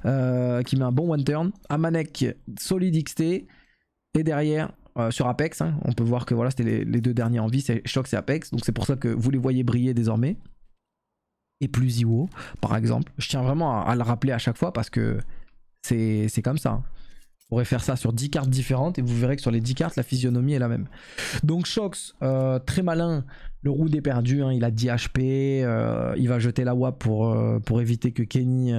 Speaker 1: euh, qui met un bon one turn, Amanek solide XT et derrière euh, sur Apex. Hein. On peut voir que voilà, c'était les, deux derniers en vie, c'est Shox et Apex. Donc c'est pour ça que vous les voyez briller désormais. Et plus Iwo par exemple. Je tiens vraiment à, le rappeler à chaque fois parce que c'est comme ça. Hein. on pourrait faire ça sur 10 cartes différentes et vous verrez que sur les 10 cartes, la physionomie est la même. Donc Shox, euh, très malin, le roux est perdu, hein, il a 10 HP, euh, il va jeter la WAP pour, pour éviter que Kenny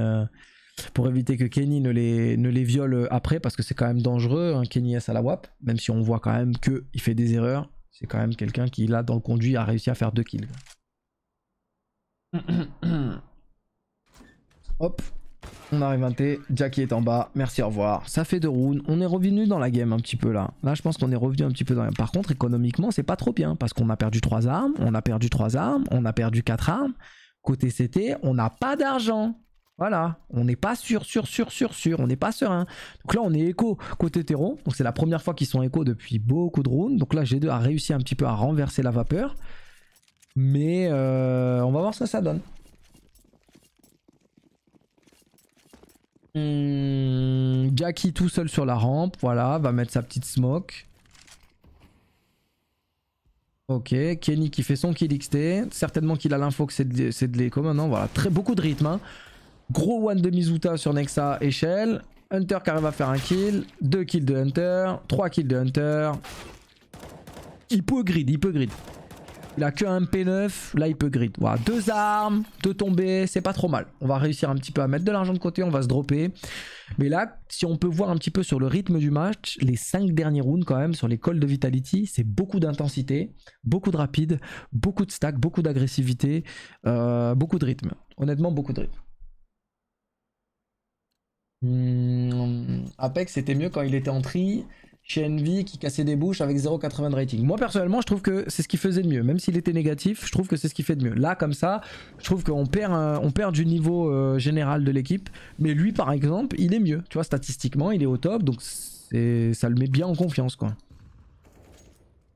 Speaker 1: pour éviter que Kenny ne les, ne les viole après, parce que c'est quand même dangereux, hein, Kenny S à la WAP, même si on voit quand même qu'il fait des erreurs, c'est quand même quelqu'un qui, là, dans le conduit, a réussi à faire deux kills. Hop, on arrive à T, Jackie est en bas, merci, au revoir. Ça fait deux rounds, on est revenu dans la game un petit peu là. Là je pense qu'on est revenu un petit peu dans la game. Par contre économiquement c'est pas trop bien parce qu'on a perdu trois armes, on a perdu trois armes, on a perdu quatre armes. Côté CT, on n'a pas d'argent. Voilà, on n'est pas sûr, sûr, sûr, sûr, sûr, on n'est pas serein. Donc là, on est écho côté terreau. Donc c'est la première fois qu'ils sont écho depuis beaucoup de rounds. Donc là, G2 a réussi un petit peu à renverser la vapeur. Mais euh, on va voir ce que ça donne. Gaki hmm, tout seul sur la rampe, voilà, va mettre sa petite smoke. Ok, Kenny qui fait son kill XT. Certainement qu'il a l'info que c'est de, l'éco l'écho maintenant. Voilà, très beaucoup de rythme. Hein. Gros one de Mizuta sur Nexa échelle. Hunter qui arrive à faire un kill. deux kills de Hunter. trois kills de Hunter. Il peut grid, il peut grid. Il a que un P9, là il peut grid. Voilà, deux armes, deux tombées, c'est pas trop mal. On va réussir un petit peu à mettre de l'argent de côté, on va se dropper. Mais là, si on peut voir un petit peu sur le rythme du match, les cinq derniers rounds quand même sur les calls de Vitality, c'est beaucoup d'intensité, beaucoup de rapide, beaucoup de stack, beaucoup d'agressivité, euh, beaucoup de rythme. Honnêtement, beaucoup de rythme. Hmm, Apex c'était mieux quand il était en tri chez Envy qui cassait des bouches avec 0,80 de rating. Moi personnellement je trouve que c'est ce qui faisait de mieux. Même s'il était négatif, je trouve que c'est ce qui fait de mieux. Là comme ça, je trouve qu'on perd, on perd du niveau euh, général de l'équipe. Mais lui par exemple, il est mieux. Tu vois, statistiquement, il est au top, donc ça le met bien en confiance quoi.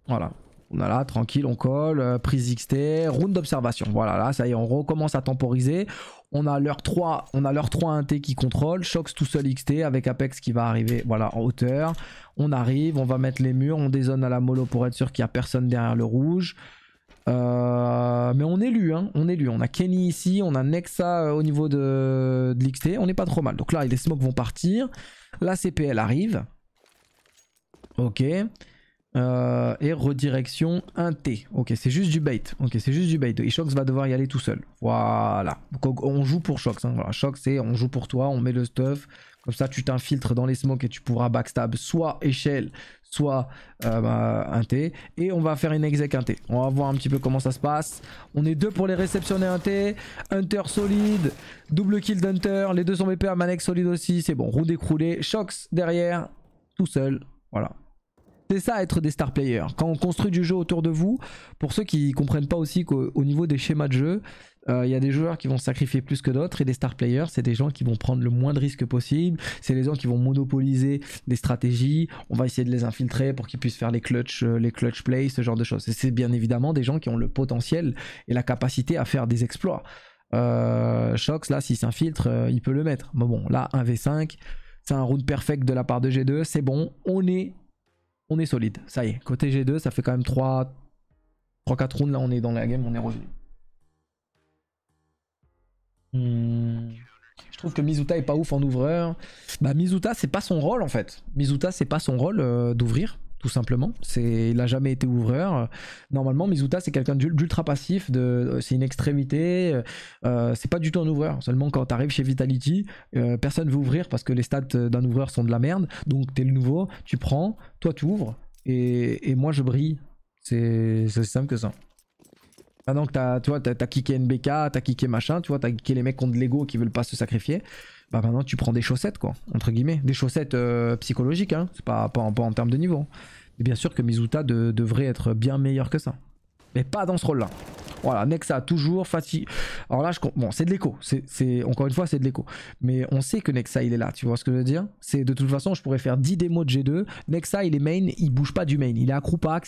Speaker 1: Voilà. On a là, tranquille, on colle, euh, prise XT, round d'observation. Voilà, là, ça y est, on recommence à temporiser. On a l'heure 3, on a l'heure 3 1T qui contrôle, Shox tout seul XT avec Apex qui va arriver voilà, en hauteur. On arrive, on va mettre les murs, on dézone à la mollo pour être sûr qu'il n'y a personne derrière le rouge. Euh, mais on est lu, hein, on est lu. On a Kenny ici, on a Nexa euh, au niveau de, de l'XT, on n'est pas trop mal. Donc là, les smokes vont partir. La CPL arrive. Ok. Euh, et redirection 1T. Ok, c'est juste du bait. Ok, c'est juste du bait. Et Shox va devoir y aller tout seul. Voilà. Donc on joue pour Shox. Hein. Voilà, Shox, c'est on joue pour toi, on met le stuff. Comme ça, tu t'infiltres dans les smokes et tu pourras backstab soit échelle, soit 1 euh, bah, un T. Et on va faire une exec un T. On va voir un petit peu comment ça se passe. On est deux pour les réceptionner un T. Hunter solide. Double kill d'Hunter. Les deux sont BP. manex solide aussi. C'est bon. Roue décroulée. Shox derrière. Tout seul. Voilà. C'est ça être des star players. Quand on construit du jeu autour de vous, pour ceux qui comprennent pas aussi qu'au niveau des schémas de jeu, il euh, y a des joueurs qui vont sacrifier plus que d'autres et des star players, c'est des gens qui vont prendre le moins de risques possible, c'est les gens qui vont monopoliser des stratégies, on va essayer de les infiltrer pour qu'ils puissent faire les clutch, euh, les clutch play ce genre de choses. Et c'est bien évidemment des gens qui ont le potentiel et la capacité à faire des exploits. Euh, Shox, là, s'il s'infiltre, il peut le mettre. Mais bon, là, un v 5 c'est un round perfect de la part de G2, c'est bon, on est on est solide. Ça y est, côté G2, ça fait quand même 3, 3-4 rounds. Là, on est dans la game, on est revenu. Hmm. Je trouve que Mizuta est pas ouf en ouvreur. Bah, Mizuta, c'est pas son rôle en fait. Mizuta, c'est pas son rôle euh, d'ouvrir tout simplement. C'est, il n'a jamais été ouvreur. Normalement, Mizuta, c'est quelqu'un d'ultra passif, de, euh, c'est une extrémité. Euh, euh, c'est pas du tout un ouvreur. Seulement, quand tu arrives chez Vitality, personne veut ouvrir parce que les stats d'un ouvreur sont de la merde. Donc, t'es le nouveau, tu prends, toi, tu ouvres, et, moi, je brille. C'est simple que ça. Maintenant que t'as, tu t'as, kické NBK, t'as kické machin, tu vois, t'as kické les mecs contre l'ego qui veulent pas se sacrifier bah maintenant tu prends des chaussettes quoi, entre guillemets, des chaussettes euh, psychologiques, hein, c'est pas, en termes de niveau. Mais bien sûr que Mizuta devrait être bien meilleur que ça. Mais pas dans ce rôle-là. Voilà, Nexa toujours fatigué. Alors là, je bon, c'est de l'écho. C'est encore une fois, c'est de l'écho. Mais on sait que Nexa, il est là. Tu vois ce que je veux dire C'est de toute façon, je pourrais faire 10 démos de G2. Nexa, il est main, il bouge pas du main. Il est à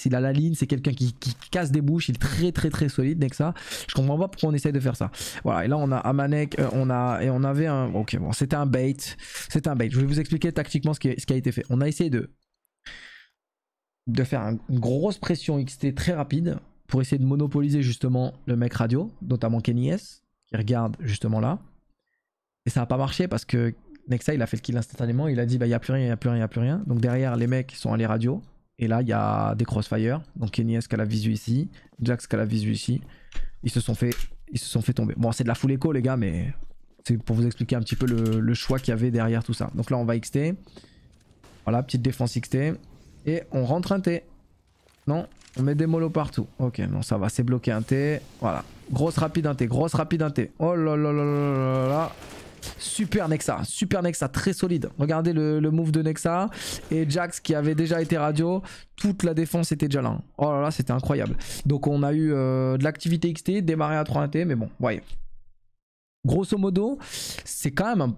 Speaker 1: il a la ligne. C'est quelqu'un qui, casse des bouches. Il est très très très solide. Nexa, je comprends pas pourquoi on essaye de faire ça. Voilà. Et là, on a Amanek, euh, on a et on avait un. Ok, bon, c'était un bait. C'était un bait. Je vais vous expliquer tactiquement ce qui, ce qui a été fait. On a essayé de de faire une grosse pression XT très rapide pour essayer de monopoliser justement le mec radio, notamment Kenny S, qui regarde justement là. Et ça n'a pas marché parce que Nexa, il a fait le kill instantanément, il a dit, bah, il n'y a plus rien, il n'y a plus rien, il n'y a plus rien. Donc derrière, les mecs sont allés radio, et là, il y a des crossfire. Donc Kenny S qui a la visu ici, Jax qui a la visu ici. Ils se sont fait, ils se sont fait tomber. Bon, c'est de la full écho, les gars, mais c'est pour vous expliquer un petit peu le, le choix qu'il y avait derrière tout ça. Donc là, on va XT. Voilà, petite défense XT. Et on rentre un T. Non, on met des molos partout. Ok, non, ça va, c'est bloqué un T. Voilà. Grosse rapide un T, grosse rapide un T. Oh là là là là là là. Super Nexa, super Nexa, très solide. Regardez le, move de Nexa. Et Jax qui avait déjà été radio, toute la défense était déjà là. Hein. Oh là là, c'était incroyable. Donc on a eu euh, de l'activité XT, démarré à 3 t mais bon, voyez. Grosso modo, c'est quand même un...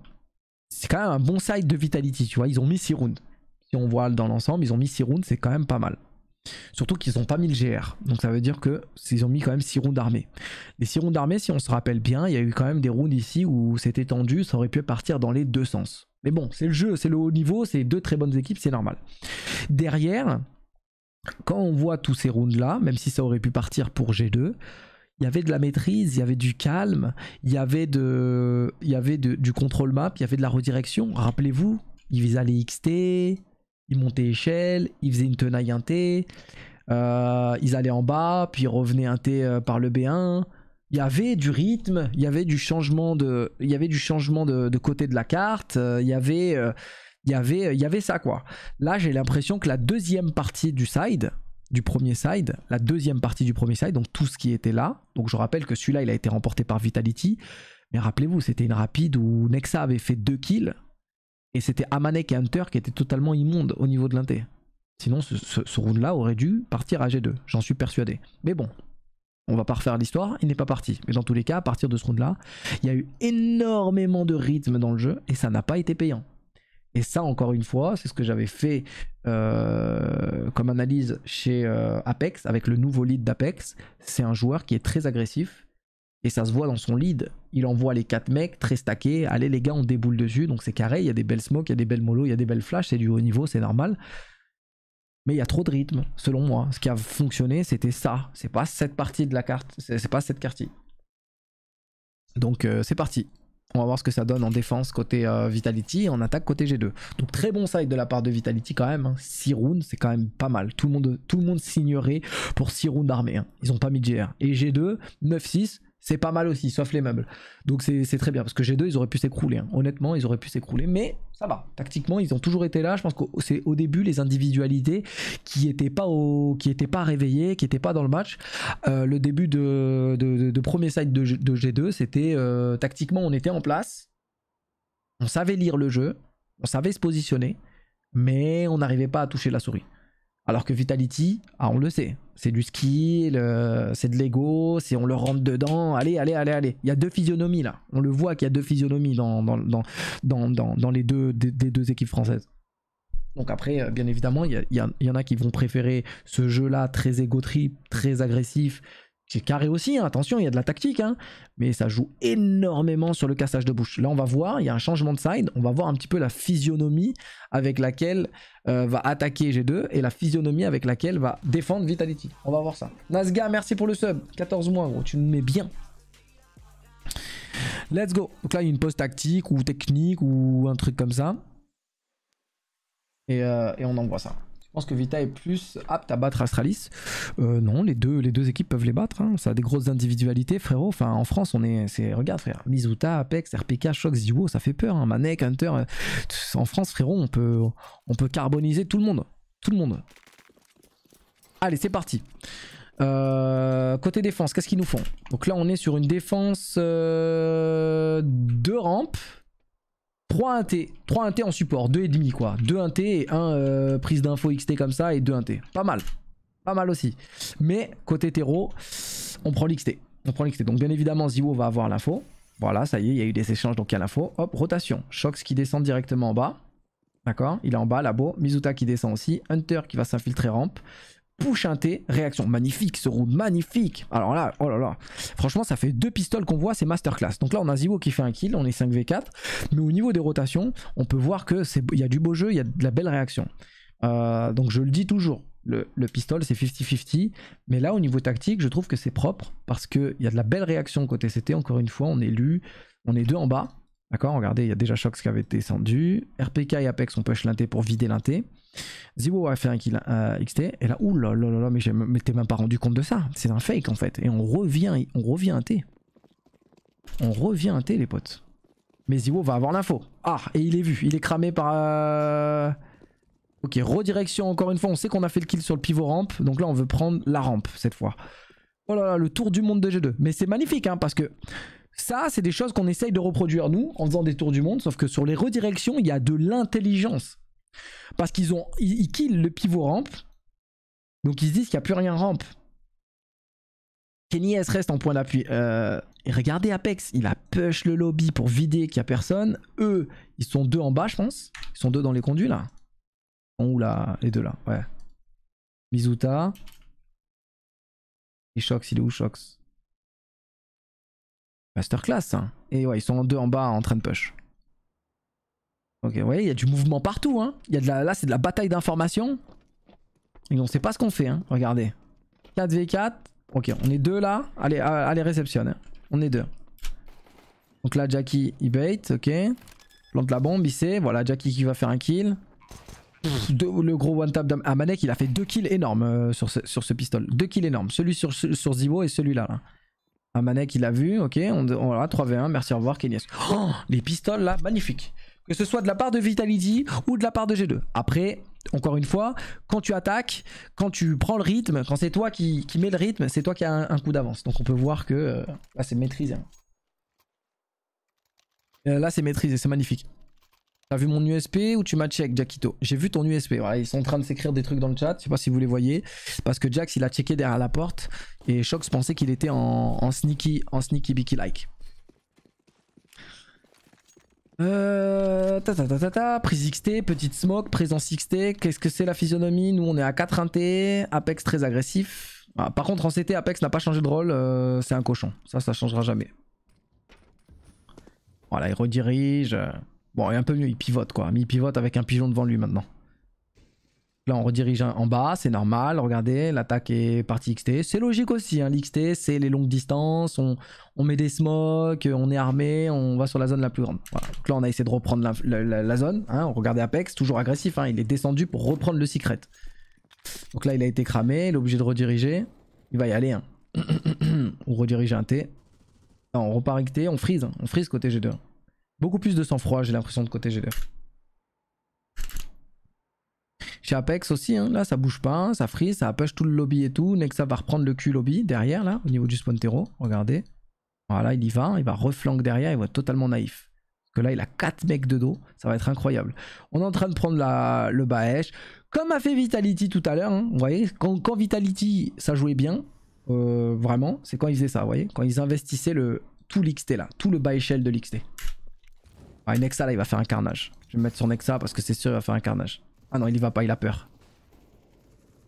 Speaker 1: C'est quand même un bon side de Vitality, tu vois. Ils ont mis 6 rounds. Si on voit dans l'ensemble, ils ont mis 6 rounds, c'est quand même pas mal. Surtout qu'ils n'ont pas mis le GR. Donc ça veut dire que s'ils ont mis quand même 6 rounds d'armée. Les 6 rounds d'armée, si on se rappelle bien, il y a eu quand même des rounds ici où c'était tendu, ça aurait pu partir dans les deux sens. Mais bon, c'est le jeu, c'est le haut niveau, c'est deux très bonnes équipes, c'est normal. Derrière, quand on voit tous ces rounds-là, même si ça aurait pu partir pour G2, il y avait de la maîtrise, il y avait du calme, il y avait, de, il y avait de, du contrôle map, il y avait de la redirection. Rappelez-vous, il visaient les XT, ils montaient échelle, ils faisaient une tenaille un T, euh, ils allaient en bas, puis ils revenaient un T euh, par le B1. Il y avait du rythme, il y avait du changement de, il y avait du changement côté de la carte, euh, il y avait, il y avait, il y avait ça quoi. Là, j'ai l'impression que la deuxième partie du side, du premier side, la deuxième partie du premier side, donc tout ce qui était là. Donc je rappelle que celui-là, il a été remporté par Vitality. Mais rappelez-vous, c'était une rapide où Nexa avait fait deux kills et c'était Amanek et Hunter qui étaient totalement immondes au niveau de l'inté. Sinon, ce, round-là aurait dû partir à G2, j'en suis persuadé. Mais bon, on va pas refaire l'histoire, il n'est pas parti. Mais dans tous les cas, à partir de ce round-là, il y a eu énormément de rythme dans le jeu et ça n'a pas été payant. Et ça, encore une fois, c'est ce que j'avais fait euh, comme analyse chez euh, Apex, avec le nouveau lead d'Apex. C'est un joueur qui est très agressif, et ça se voit dans son lead. Il envoie les 4 mecs très stackés. Allez, les gars, on déboule dessus. Donc c'est carré. Il y a des belles smokes, il y a des belles molos, il y a des belles flashs. C'est du haut niveau, c'est normal. Mais il y a trop de rythme, selon moi. Ce qui a fonctionné, c'était ça. C'est pas cette partie de la carte. C'est pas cette carte. Donc euh, c'est parti. On va voir ce que ça donne en défense côté euh, Vitality et en attaque côté G2. Donc très bon side de la part de Vitality quand même. 6 hein. rounds, c'est quand même pas mal. Tout le monde, tout le monde signerait pour 6 rounds d'armée. Hein. Ils ont pas mis de GR. Et G2, 9-6, c'est pas mal aussi, sauf les meubles. Donc c'est très bien, parce que G2, ils auraient pu s'écrouler. Hein. Honnêtement, ils auraient pu s'écrouler, mais ça va. Tactiquement, ils ont toujours été là. Je pense que c'est au début les individualités qui n'étaient pas, qui pas réveillées, qui n'étaient pas dans le match. Euh, le début de, de, premier side de, G2, c'était euh, tactiquement, on était en place. On savait lire le jeu, on savait se positionner, mais on n'arrivait pas à toucher la souris. Alors que Vitality, ah, on le sait, c'est du skill, euh, c'est de l'ego, c'est on le rentre dedans. Allez, allez, allez, allez. Il y a deux physionomies là. On le voit qu'il y a deux physionomies dans, dans, dans, les deux, des, deux équipes françaises. Donc après, euh, bien évidemment, il y, en a qui vont préférer ce jeu-là très égo très agressif, c'est carré aussi, hein, attention, il y a de la tactique, hein, mais ça joue énormément sur le cassage de bouche. Là, on va voir, il y a un changement de side, on va voir un petit peu la physionomie avec laquelle euh, va attaquer G2 et la physionomie avec laquelle va défendre Vitality. On va voir ça. Nazga, merci pour le sub. 14 mois, gros, tu me mets bien. Let's go. Donc là, il y a une pause tactique ou technique ou un truc comme ça. et euh, on envoie ça pense que Vita est plus apte à battre Astralis. Euh, non, les deux, les deux équipes peuvent les battre. Hein. Ça a des grosses individualités, frérot. Enfin, en France, on est, regarde, frère, Mizuta, Apex, RPK, Shox, Ziwo, ça fait peur. Hein. Manek, Hunter. Euh, en France, frérot, on peut, on peut carboniser tout le monde. Tout le monde. Allez, c'est parti. Euh, côté défense, qu'est-ce qu'ils nous font Donc là, on est sur une défense de rampe 3 1T, 3 1T en support, 2,5 quoi. 2 1T et 1 euh, prise d'info XT comme ça et 2 1T. Pas mal. Pas mal aussi. Mais côté terreau, on prend l'XT. On prend l'XT. Donc bien évidemment, Ziwo va avoir l'info. Voilà, ça y est, il y a eu des échanges, donc il y a l'info. Hop, rotation. Shox qui descend directement en bas. D'accord Il est en bas, labo. Mizuta qui descend aussi. Hunter qui va s'infiltrer rampe push un T, réaction. Magnifique, ce round, magnifique. Alors là, oh là là. Franchement, ça fait deux pistoles qu'on voit, c'est masterclass. Donc là, on a Zivo qui fait un kill, on est 5v4. Mais au niveau des rotations, on peut voir que il y a du beau jeu, il y a de la belle réaction. Euh, donc je le dis toujours, le, le pistol c'est 50-50. Mais là, au niveau tactique, je trouve que c'est propre parce qu'il y a de la belle réaction côté CT. Encore une fois, on est lu, on est deux en bas. D'accord Regardez, il y a déjà Shox qui avait descendu. RPK et Apex, on push l'inté pour vider l'inté. Zibo a fait un kill euh, XT, et là, oulala, mais je m'étais même pas rendu compte de ça. C'est un fake en fait. Et on revient, on revient à T. On revient à T, les potes. Mais Ziwo va avoir l'info. Ah, et il est vu, il est cramé par. Euh, ok, redirection encore une fois. On sait qu'on a fait le kill sur le pivot rampe, donc là, on veut prendre la rampe cette fois. Oh là là, le tour du monde de G2. Mais c'est magnifique, hein, parce que ça, c'est des choses qu'on essaye de reproduire, nous, en faisant des tours du monde, sauf que sur les redirections, il y a de l'intelligence. Parce qu'ils ont, ils, le pivot ramp. Donc ils se disent qu'il n'y a plus rien ramp. Kenny S reste en point d'appui. Euh, regardez Apex, il a push le lobby pour vider qu'il n'y a personne. Eux, ils sont deux en bas, je pense. Ils sont deux dans les conduits là. Ou là, les deux là, ouais. Mizuta. Et Shox, il est où Shox Masterclass. Hein. Et ouais, ils sont deux en bas en train de push. Ok, vous voyez, il y a du mouvement partout. Hein. Y a de là, c'est de la bataille d'informations. Et on sait pas ce qu'on fait. Hein. Regardez. 4v4. Ok, on est deux là. Allez, allez réceptionne. Hein. On est deux. Donc là, Jackie, il bait. Ok. Plante la bombe, il sait. Voilà, Jackie qui va faire un kill. le gros one tap d'Amanek, il a fait deux kills énormes euh, sur, ce, sur ce pistol. Deux kills énormes. Celui sur, sur Zibo et celui-là. Là. Amanek, il a vu. Ok, on, on, voilà, 3v1. Merci, au revoir, Kenyas. Oh, les pistoles là, magnifiques. Que ce soit de la part de Vitality ou de la part de G2. Après, encore une fois, quand tu attaques, quand tu prends le rythme, quand c'est toi qui, mets le rythme, c'est toi qui as un, coup d'avance. Donc on peut voir que euh, là c'est maîtrisé. Hein. Euh, là c'est maîtrisé, c'est magnifique. T'as vu mon USP ou tu m'as check, Jackito J'ai vu ton USP. ils sont en train de s'écrire des trucs dans le chat. Je sais pas si vous les voyez. Parce que Jax, il a checké derrière la porte. Et Shox pensait qu'il était en, en sneaky, en sneaky bicky like. Euh, ta, ta, prise XT, petite smoke, présence XT. Qu'est-ce que c'est la physionomie Nous, on est à 4 1T, Apex très agressif. Ah, par contre, en CT, Apex n'a pas changé de rôle. Euh, c'est un cochon. Ça, ça changera jamais. Voilà, il redirige. Euh, bon, il est un peu mieux, il pivote quoi. Mais il pivote avec un pigeon devant lui maintenant. Là, on redirige en bas, c'est normal. Regardez, l'attaque est partie XT. C'est logique aussi. Hein, L'XT, c'est les longues distances. On, met des smokes, on est armé, on va sur la zone la plus grande. Donc là, on a essayé de reprendre la, zone. Hein. On regardait Apex, toujours agressif. Hein. Il est descendu pour reprendre le secret. Donc là, il a été cramé. Il est obligé de rediriger. Il va y aller. Hein. on redirige un T. on repart XT, on freeze. On freeze côté G2. Beaucoup plus de sang-froid, j'ai l'impression, de côté G2. Chez Apex aussi, hein, là ça bouge pas, ça frise, ça apache tout le lobby et tout. Nexa va reprendre le cul lobby derrière là, au niveau du Spontero, regardez. Voilà, il y va, il va reflanquer derrière, il va être totalement naïf. Parce que là il a 4 mecs de dos, ça va être incroyable. On est en train de prendre le Baesh, comme a fait Vitality tout à l'heure, hein, vous voyez, quand, Vitality ça jouait bien, euh, vraiment, c'est quand ils faisaient ça, vous voyez, quand ils investissaient le, tout l'XT là, tout le Baeshel de l'XT. Ah, Nexa là il va faire un carnage. Je vais mettre sur Nexa parce que c'est sûr il va faire un carnage. Ah non, il y va pas, il a peur.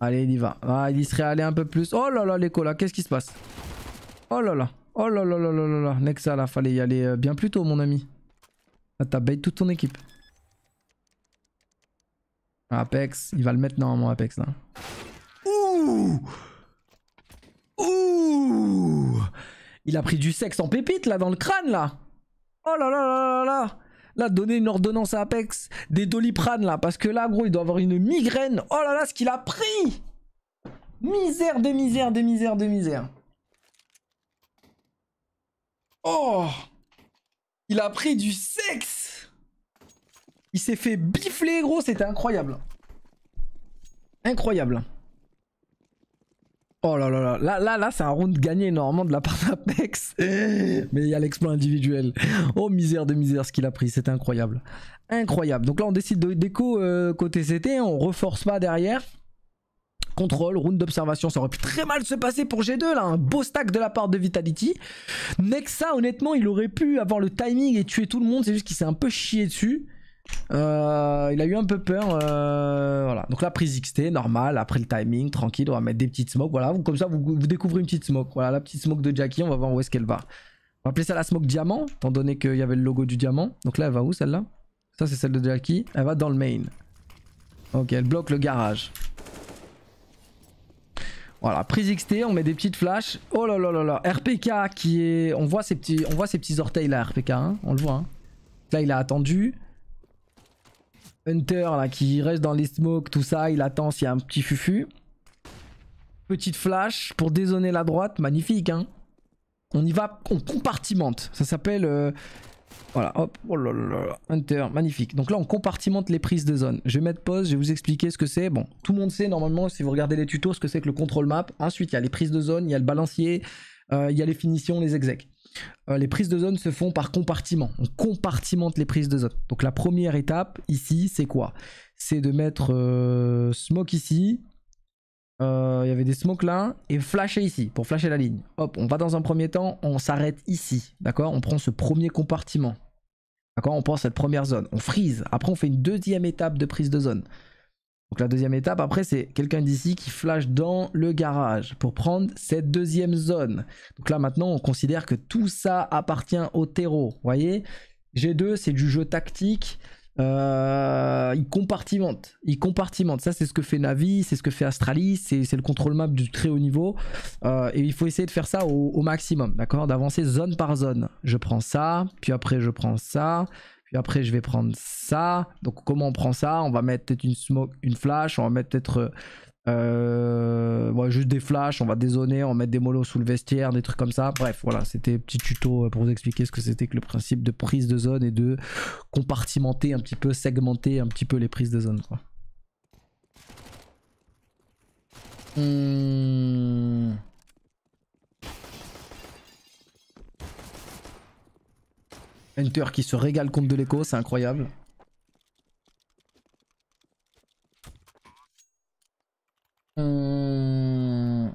Speaker 1: Allez, il y va. Ah, il y serait allé un peu plus. Oh là là, l'écho là, qu'est-ce qui se passe Oh là là, oh là là là là là là. Nexa là, fallait y aller euh, bien plus tôt, mon ami. Là, ah, t'as bait toute ton équipe. Ah, Apex, il va le mettre normalement, Apex là. Ouh Ouh Il a pris du sexe en pépite là, dans le crâne là. Oh là là là là là Là, donner une ordonnance à Apex, des doliprane là, parce que là, gros, il doit avoir une migraine. Oh là là, ce qu'il a pris Misère de misère de misère de misère. Oh Il a pris du sexe Il s'est fait bifler, gros, c'était incroyable. Incroyable. Oh là là là, là, là, là c'est un round gagné normalement de la part d'Apex. Mais il y a l'exploit individuel. Oh misère de misère ce qu'il a pris, c'est incroyable. Incroyable. Donc là on décide de déco euh, côté CT, on reforce pas derrière. Contrôle, round d'observation, ça aurait pu très mal se passer pour G2 là, un beau stack de la part de Vitality. Nexa honnêtement il aurait pu avoir le timing et tuer tout le monde, c'est juste qu'il s'est un peu chié dessus. Euh, il a eu un peu peur. Euh, voilà. Donc là, prise XT, normal. Après le timing, tranquille, on va mettre des petites smokes. Voilà, comme ça, vous, vous découvrez une petite smoke. Voilà, la petite smoke de Jackie, on va voir où est-ce qu'elle va. On va appeler ça la smoke diamant, Tant donné qu'il y avait le logo du diamant. Donc là, elle va où celle-là Ça, c'est celle de Jackie. Elle va dans le main. Ok, elle bloque le garage. Voilà, prise XT, on met des petites flashs. Oh là là là là, RPK qui est... On voit ces petits, on voit ces petits orteils là, RPK, hein. on le voit. Hein. là, il a attendu. Hunter là, qui reste dans les smokes, tout ça, il attend s'il y a un petit fufu. Petite flash pour dézoner la droite, magnifique hein. On y va, on compartimente. Ça s'appelle... Euh, voilà, hop, oh là là, Hunter, magnifique. Donc là, on compartimente les prises de zone. Je vais mettre pause, je vais vous expliquer ce que c'est. Bon, tout le monde sait normalement, si vous regardez les tutos, ce que c'est que le control map. Ensuite, il y a les prises de zone, il y a le balancier, euh, il y a les finitions, les execs. Euh, les prises de zone se font par compartiment. On compartimente les prises de zone. Donc la première étape ici, c'est quoi C'est de mettre euh, smoke ici. Euh, il y avait des smokes là et flasher ici pour flasher la ligne. Hop, on va dans un premier temps, on s'arrête ici, d'accord On prend ce premier compartiment, d'accord On prend cette première zone, on freeze. Après, on fait une deuxième étape de prise de zone. Donc la deuxième étape après c'est quelqu'un d'ici qui flash dans le garage pour prendre cette deuxième zone. Donc là maintenant on considère que tout ça appartient au terreau. Vous voyez G2 c'est du jeu tactique. Euh, il compartimente, il compartimente. Ça, c'est ce que fait Navi, c'est ce que fait Astralis, c'est le contrôle map du très haut niveau. Euh, et il faut essayer de faire ça au, au maximum, d'accord D'avancer zone par zone. Je prends ça, puis après je prends ça, puis après, je vais prendre ça. Donc, comment on prend ça On va mettre peut-être une smoke, une flash. On va mettre peut-être euh, juste des flashs. On va dézoner. On va mettre des molos sous le vestiaire, des trucs comme ça. Bref, voilà, c'était petit tuto euh, pour vous expliquer ce que c'était que le principe de prise de zone et de compartimenter un petit peu, segmenter un petit peu les prises de zone. Quoi. Mmh. Hunter qui se régale contre de l'écho, c'est incroyable. Euh,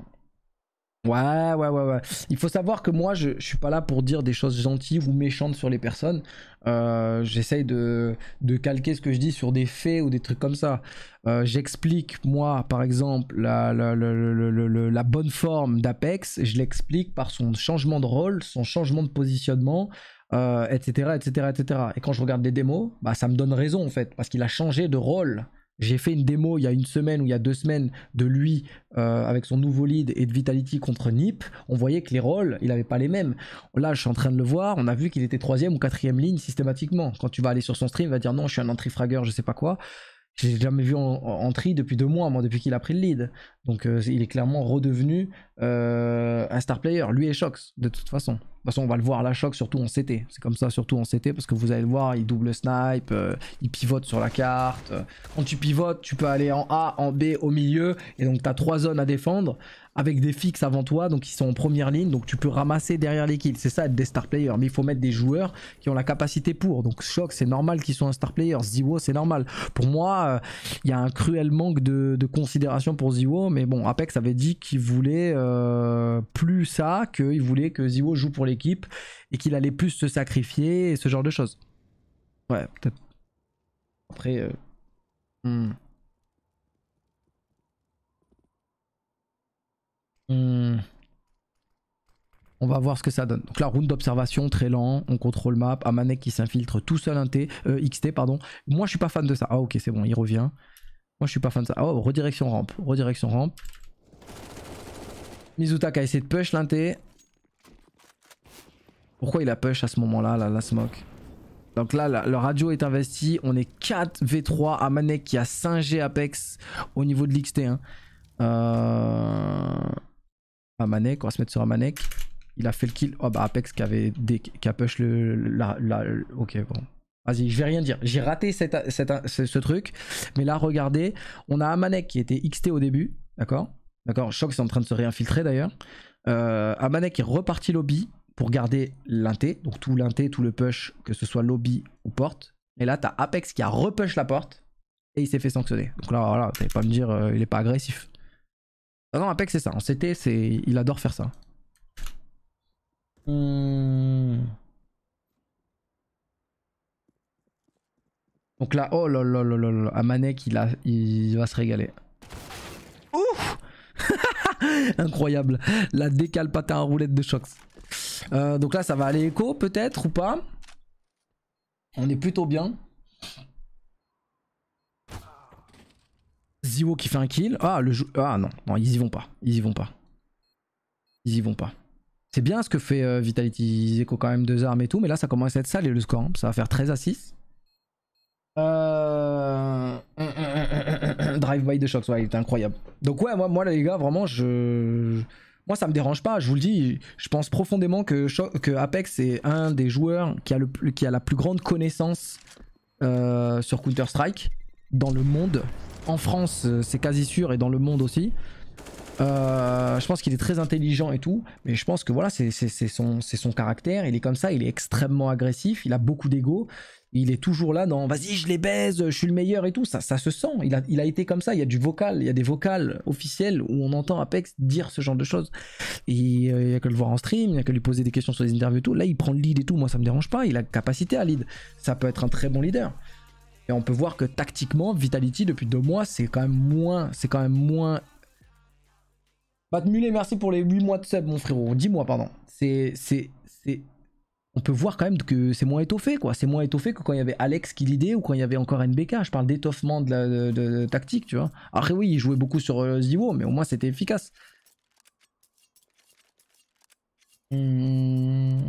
Speaker 1: ouais, ouais, ouais, ouais. Il faut savoir que moi, je, ne suis pas là pour dire des choses gentilles ou méchantes sur les personnes. Euh, j'essaye de, calquer ce que je dis sur des faits ou des trucs comme ça. Euh, j'explique, moi, par exemple, la, la bonne forme d'Apex. Je l'explique par son changement de rôle, son changement de positionnement, etc., etc., etc. Et quand je regarde des démos, bah, ça me donne raison en fait, parce qu'il a changé de rôle. J'ai fait une démo il y a une semaine ou il y a deux semaines de lui euh, avec son nouveau lead et de Vitality contre Nip. On voyait que les rôles, il n'avait pas les mêmes. Là, je suis en train de le voir. On a vu qu'il était troisième ou quatrième ligne systématiquement. Quand tu vas aller sur son stream, il va dire non, je suis un entry fragger je sais pas quoi. J'ai jamais vu en, entry depuis deux mois, moi, depuis qu'il a pris le lead. Donc euh, il est clairement redevenu euh, un star player, lui est Shox, de toute façon. De toute façon, on va le voir à la Shox, surtout en CT. C'est comme ça, surtout en CT, parce que vous allez le voir, il double snipe, euh, il pivote sur la carte. Quand tu pivotes, tu peux aller en A, en B, au milieu, et donc tu as trois zones à défendre, avec des fixes avant toi, donc ils sont en première ligne, donc tu peux ramasser derrière les kills. C'est ça, être des star players, mais il faut mettre des joueurs qui ont la capacité pour. Donc Shox, c'est normal qu'ils soient un star player. Ziwo, c'est normal. Pour moi, il y a un cruel manque de, de considération pour Ziwo, mais bon, Apex avait dit qu'il voulait euh, plus ça, qu'il voulait que Ziwo joue pour l'équipe et qu'il allait plus se sacrifier et ce genre de choses. Ouais, peut-être. Après. Euh, hmm. Hmm. On va voir ce que ça donne. Donc là, round d'observation, très lent, on contrôle map, Amanek qui s'infiltre tout seul un XT, euh, pardon. Moi, je suis pas fan de ça. Ah ok, c'est bon, il revient. Moi je suis pas fan de ça. Oh, redirection rampe. Redirection rampe. Mizuta a essayé de push l'inté. Pourquoi il a push à ce moment-là, la, la smoke donc là, le radio est investi. On est 4 V3 à Manek qui a 5 G Apex au niveau de l'XT. 1 Euh... Amanek, on va se mettre sur Manek. Il a fait le kill. Oh bah Apex qui avait des, qui a push le. La, ok, bon. Vas-y, je vais rien dire. J'ai raté ce, truc. Mais là, regardez, on a Amanek qui était XT au début. D'accord D'accord Shock, c'est en train de se réinfiltrer d'ailleurs. Euh, Amanek est reparti lobby pour garder l'inté. Donc tout l'inté, tout le push, que ce soit lobby ou porte. Et là, t'as Apex qui a repush la porte. Et il s'est fait sanctionner. Donc là, voilà, t'allais pas me dire, euh, il est pas agressif. Ah non, Apex c'est ça. En CT, il adore faire ça. Hmm... Donc là, oh là là là là là, Amanek, il, a, il va se régaler. Ouf Incroyable. La décale patin à roulette de chocs. Euh, donc là, ça va aller écho peut-être ou pas. On est plutôt bien. Ziwo qui fait un kill. Ah, le jeu. Ah non, non, ils y vont pas. Ils y vont pas. Ils y vont pas. C'est bien ce que fait euh, Vitality. Ils écho quand même deux armes et tout. Mais là, ça commence à être sale le score. Hein. Ça va faire 13 à 6. Euh, Drive by the Shocks, ouais, il était incroyable. Donc ouais, moi, moi les gars, vraiment, je... Moi, ça me dérange pas, je vous le dis. Je pense profondément que, que Apex est un des joueurs qui a, le, qui a la plus grande connaissance euh, sur Counter-Strike dans le monde. En France, euh, c'est quasi sûr, et dans le monde aussi. je pense qu'il est très intelligent et tout, mais je pense que voilà, c'est son, son, caractère. Il est comme ça, il est extrêmement agressif, il a beaucoup d'ego. Il est toujours là dans vas-y, je les baise, je suis le meilleur et tout. Ça, ça se sent. Il a, été comme ça. Il y a du vocal, il y a des vocales officiels où on entend Apex dire ce genre de choses. Et euh, il n'y a que le voir en stream, il n'y a que lui poser des questions sur les interviews et tout. Là, il prend le lead et tout. Moi, ça me dérange pas. Il a capacité à lead. Ça peut être un très bon leader. Et on peut voir que tactiquement, Vitality depuis deux mois, c'est quand même moins, c'est quand même moins merci pour les 8 mois de sub, mon frérot. 10 mois, pardon. C'est. C'est. C'est on peut voir quand même que c'est moins étoffé, quoi. C'est moins étoffé que quand il y avait Alex qui l'idée ou quand il y avait encore NBK. Je parle d'étoffement de la tactique, tu vois. Après, oui, il jouait beaucoup sur euh, Zivo, mais au moins c'était efficace. Hmm.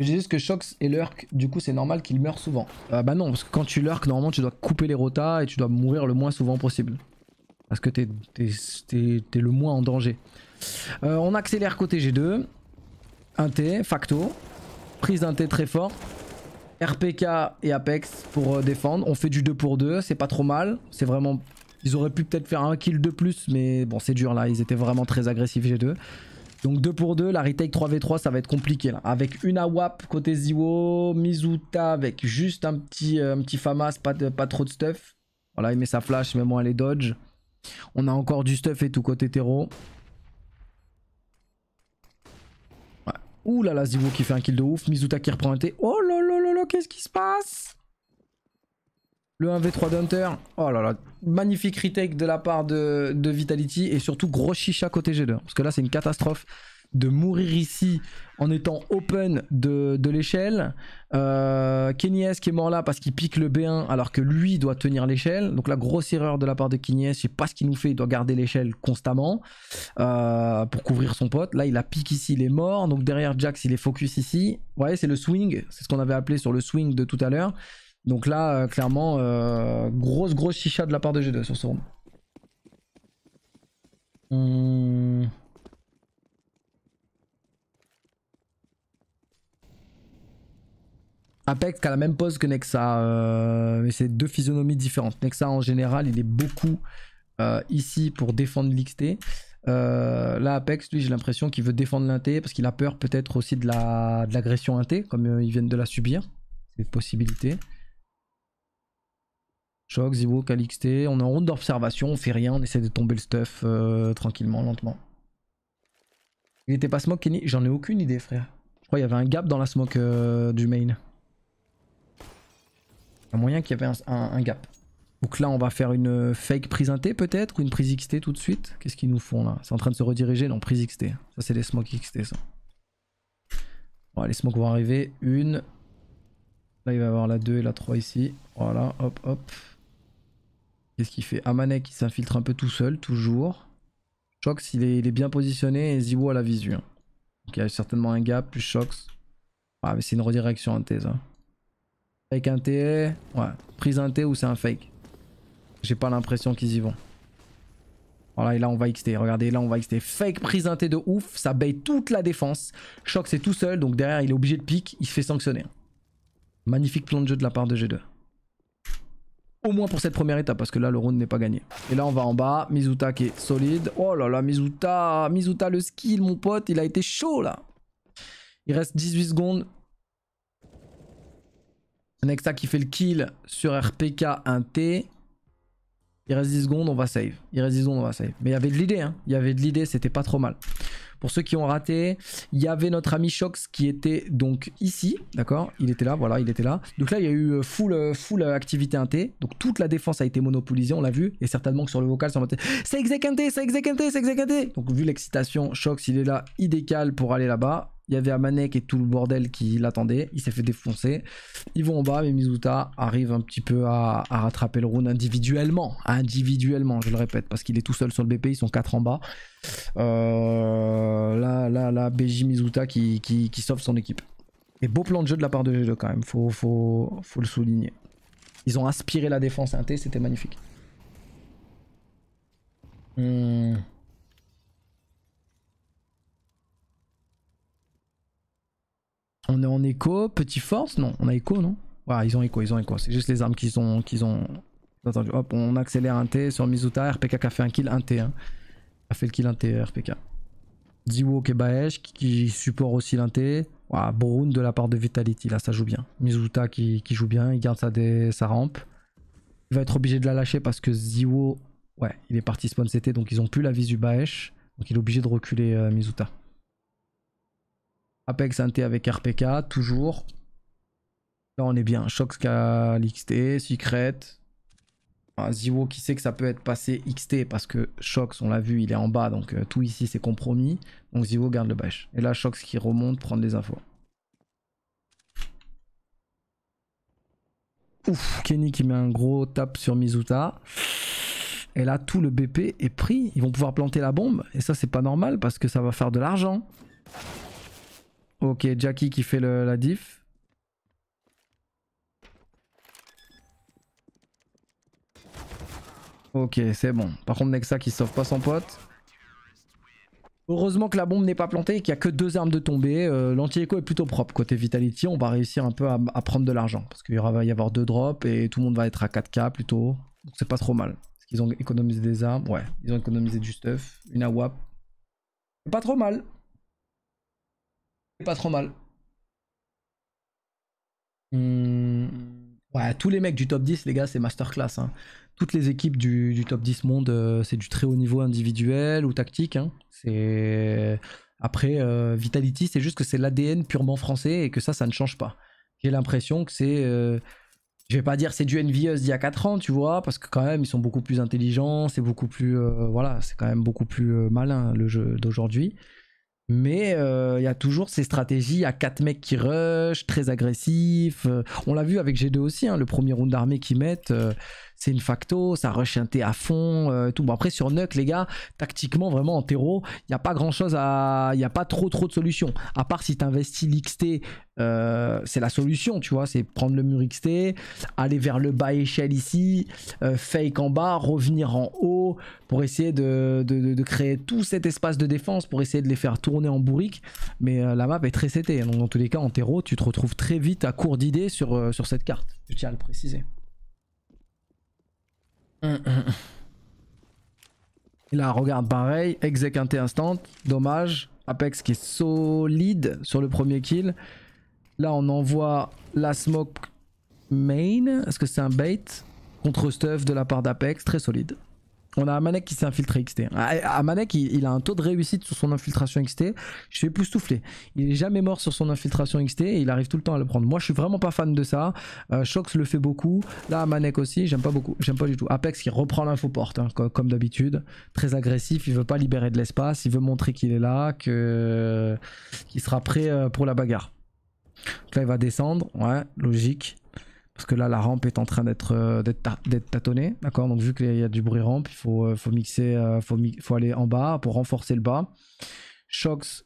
Speaker 1: Je que Shox et Lurk, du coup, c'est normal qu'ils meurent souvent. Ah, bah non, parce que quand tu Lurk, normalement, tu dois couper les rotas et tu dois mourir le moins souvent possible. Parce que t'es es, le moins en danger. Euh, on accélère côté G2. Un T, facto. Prise d'un T très fort. RPK et Apex pour euh, défendre. On fait du 2 pour 2, c'est pas trop mal. C'est vraiment... Ils auraient pu peut-être faire un kill de plus, mais bon c'est dur là, ils étaient vraiment très agressifs G2. Donc 2 pour 2, la retake 3v3 ça va être compliqué là. Avec une AWAP côté Ziwo, Mizuta avec juste un petit, euh, un FAMAS, pas, pas trop de stuff. Voilà, il met sa flash, mais bon, elle est dodge. On a encore du stuff et tout côté terreau. Ouh là là, Zivo qui fait un kill de ouf. Mizuta qui reprend un T. Oh là là là là, qu'est-ce qui se passe Le 1v3 d'Hunter. Oh là là. Magnifique retake de la part de, de Vitality. Et surtout, gros chicha côté G2. Parce que là, c'est une catastrophe de mourir ici en étant open de, l'échelle. Euh, Kenyes qui est mort là parce qu'il pique le B1 alors que lui doit tenir l'échelle. Donc la grosse erreur de la part de Kenyes, je sais pas ce qu'il nous fait, il doit garder l'échelle constamment euh, pour couvrir son pote. Là il a pique ici, il est mort. Donc derrière Jax il est focus ici. Vous voyez c'est le swing, c'est ce qu'on avait appelé sur le swing de tout à l'heure. Donc là euh, clairement euh, grosse grosse chicha de la part de G2 sur ce round. Hmm. Apex qui a la même pose que Nexa, euh, mais c'est deux physionomies différentes. Nexa en général, il est beaucoup euh, ici pour défendre l'XT. Euh, là, Apex, lui, j'ai l'impression qu'il veut défendre l'INT parce qu'il a peur peut-être aussi de l'agression la, de INT, comme ils viennent de la subir. C'est une possibilité. Shock, à l'XT. On est en route d'observation, on fait rien, on essaie de tomber le stuff tranquillement, lentement. Il était pas smoke, Kenny J'en ai aucune idée, frère. Je crois qu'il y avait un gap dans la smoke du main. Un moyen qu'il y avait un, gap. Donc là, on va faire une fake prise T peut-être ou une prise XT tout de suite. Qu'est-ce qu'ils nous font là C'est en train de se rediriger Non, prise XT. Ça, c'est les smokes XT ça. les smokes vont arriver. Une. Là, il va y avoir la 2 et la 3 ici. Voilà, hop, hop. Qu'est-ce qu'il fait Amanek, qui s'infiltre un peu tout seul, toujours. Shox, il est, bien positionné et Zibo à la visu. Hein. Donc il y a certainement un gap, plus Shox. Ah, mais c'est une redirection en t ça, avec un T. Ouais. Prise un T ou c'est un fake. J'ai pas l'impression qu'ils y vont. Voilà, et là on va XT. Regardez, là on va XT. Fake prise un T de ouf. Ça baille toute la défense. Choc, c'est tout seul. Donc derrière, il est obligé de pique. Il se fait sanctionner. Magnifique plan de jeu de la part de G2. Au moins pour cette première étape, parce que là le round n'est pas gagné. Et là on va en bas, Mizuta qui est solide. Oh là là, Mizuta, Mizuta le skill, mon pote, il a été chaud là. Il reste 18 secondes, Nexa qui fait le kill sur RPK 1T. Il reste 10 secondes, on va save. Il reste 10 secondes, on va save. Mais il y avait de l'idée, hein. Il y avait de l'idée, c'était pas trop mal. Pour ceux qui ont raté, il y avait notre ami Shox qui était donc ici, d'accord Il était là, voilà, il était là. Donc là, il y a eu euh, full, euh, full euh, activité 1T. Donc toute la défense a été monopolisée, on l'a vu. Et certainement que sur le vocal, ça C'est exec c'est exec c'est exécuté Donc vu l'excitation, Shox, il est là, il décale pour aller là-bas. Il y avait Amanek et tout le bordel qui l'attendait. Il s'est fait défoncer. Ils vont en bas, mais Mizuta arrive un petit peu à, rattraper le round individuellement. Individuellement, je le répète, parce qu'il est tout seul sur le BP. Ils sont 4 en bas. Euh, là, là, là, BJ Mizuta qui, sauve son équipe. Et beau plan de jeu de la part de G2 quand même. Faut, faut, le souligner. Ils ont aspiré la défense un t C'était magnifique. Hum... On est en écho, petit force Non, on a écho, non Ouais, ah, ils ont écho, ils ont écho. C'est juste les armes qu'ils ont, qu'ils ont... Hop, on accélère un T sur Mizuta. RPK qui a fait un kill, un T. Hein. A fait le kill, un T, RPK. Ziwo est Baesh qui, qui support aussi l'un T. Ouais, de la part de Vitality, là ça joue bien. Mizuta qui, joue bien, il garde sa, sa rampe. Il va être obligé de la lâcher parce que Ziwo, ouais, il est parti spawn CT, donc ils ont plus la vis du Baesh. Donc il est obligé de reculer euh, Mizuta. Apex 1T avec RPK, toujours. Là, on est bien. Shox l'XT, Secret. un qui sait que ça peut être passé XT parce que Shox, on l'a vu, il est en bas, donc euh, tout ici c'est compromis. Donc Zivo garde le bâche. Et là, Shox qui remonte, prendre les infos. Ouf, Kenny qui met un gros tap sur Mizuta. Et là, tout le BP est pris. Ils vont pouvoir planter la bombe. Et ça, c'est pas normal parce que ça va faire de l'argent. Ok, Jackie qui fait la diff. Ok, c'est bon. Par contre, Nexa qui sauve pas son pote. Heureusement que la bombe n'est pas plantée et qu'il y a que deux armes de tomber. Euh, l'anti-écho est plutôt propre. Côté Vitality, on va réussir un peu à, prendre de l'argent. Parce qu'il va y avoir deux drops et tout le monde va être à 4K plutôt. Donc c'est pas trop mal. Parce qu'ils ont économisé des armes. Ouais, ils ont économisé du stuff. Une AWAP. Pas trop mal pas trop mal. Hmm. ouais, tous les mecs du top 10, les gars, c'est masterclass. Hein. Toutes les équipes du, top 10 monde, euh, c'est du très haut niveau individuel ou tactique. Hein. C'est. Après, euh, Vitality, c'est juste que c'est l'ADN purement français et que ça, ça ne change pas. J'ai l'impression que c'est. Euh, je vais pas dire c'est du Envious d'il y a 4 ans, tu vois, parce que quand même, ils sont beaucoup plus intelligents, c'est beaucoup plus. voilà, c'est quand même beaucoup plus malin le jeu d'aujourd'hui. Mais euh, il y a toujours ces stratégies à 4 mecs qui rush, très agressifs. Euh, on l'a vu avec G2 aussi, hein, le premier round d'armée qu'ils mettent. Euh, c'est une facto, ça rush un T à fond, euh, tout. Bon après sur Nuck les gars, tactiquement vraiment en terreau, il n'y a pas grand chose à, il n'y a pas trop trop de solutions. À part si tu investis l'XT, euh, c'est la solution, tu vois, c'est prendre le mur XT, aller vers le bas échelle ici, euh, fake en bas, revenir en haut pour essayer de, créer tout cet espace de défense pour essayer de les faire tourner en bourrique. Mais la map est très CT donc dans tous les cas en terreau, tu te retrouves très vite à court d'idées sur sur cette carte. Je tiens à le préciser. Et mm, mm, mm. là, regarde, pareil, exec 1T instant, dommage. Apex qui est solide sur le premier kill. Là, on envoie la smoke main. Est-ce que c'est un bait Contre stuff de la part d'Apex, très solide. On a Amanek qui s'est infiltré XT. Amanek, ah, ah, il, il, a un taux de réussite sur son infiltration XT. Je suis époustouflé. Il est jamais mort sur son infiltration XT et il arrive tout le temps à le prendre. Moi, je suis vraiment pas fan de ça. Euh, Shox le fait beaucoup. Là, Amanek aussi, j'aime pas beaucoup. J'aime pas du tout. Apex qui reprend l'infoporte, hein, porte comme, d'habitude. Très agressif, il veut pas libérer de l'espace. Il veut montrer qu'il est là, qu'il sera prêt euh, pour la bagarre. Donc là, il va descendre. Ouais, logique. Parce que là, la rampe est en train d'être euh, tâtonnée. D'accord Donc, vu qu'il y a du bruit rampe, il faut, euh, faut mixer, euh, faut, faut, aller en bas pour renforcer le bas. Shox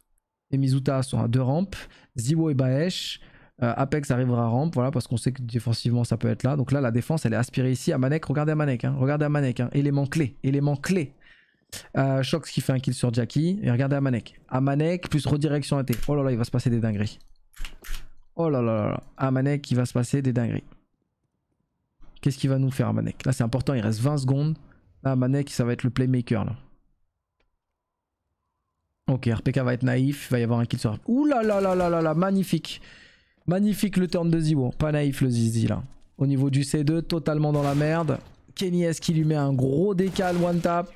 Speaker 1: et Mizuta sont à deux rampes. Ziwo et Baesh. Apex arrivera à rampe, voilà, parce qu'on sait que défensivement ça peut être là. Donc là, la défense, elle est aspirée ici à Manek. Regardez à Manek, hein. regardez Manek, hein. élément clé, élément clé. Shox qui fait un kill sur Jackie. Et regardez à Manek. À Manek plus redirection T Oh là là, il va se passer des dingueries. Oh là là là là. À Manek, il va se passer des dingueries. Qu'est-ce qu'il va nous faire Manek Là c'est important, il reste 20 secondes. Là ah, Manek ça va être le playmaker là. Ok, RPK va être naïf, il va y avoir un kill sur... Ouh là là là là là là, magnifique Magnifique le turn de Zibo. pas naïf le Zizi là. Au niveau du C2, totalement dans la merde. Kenny S qui lui met un gros décal one tap.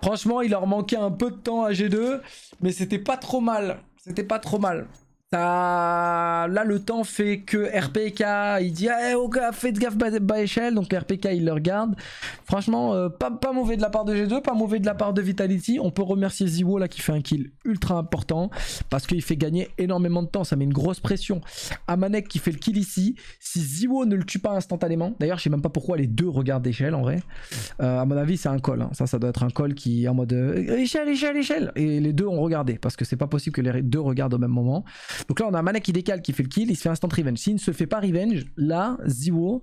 Speaker 1: Franchement, il leur manquait un peu de temps à G2, mais c'était pas trop mal. C'était pas trop mal. Là, le temps fait que RPK, il dit eh, faites gaffe bas, échelle, donc RPK il le regarde. Franchement, euh, pas, pas mauvais de la part de G2, pas mauvais de la part de Vitality. On peut remercier Ziwo là qui fait un kill ultra important parce qu'il fait gagner énormément de temps, ça met une grosse pression. à Manek qui fait le kill ici. Si Ziwo ne le tue pas instantanément, d'ailleurs, je sais même pas pourquoi les deux regardent échelle en vrai. Euh, à mon avis, c'est un call. Hein. Ça, ça doit être un call qui est en mode euh, échelle, échelle, échelle. Et les deux ont regardé parce que c'est pas possible que les deux regardent au même moment. Donc là, on a un qui décale, qui fait le kill, il se fait instant revenge. S'il ne se fait pas revenge, là, Ziwo,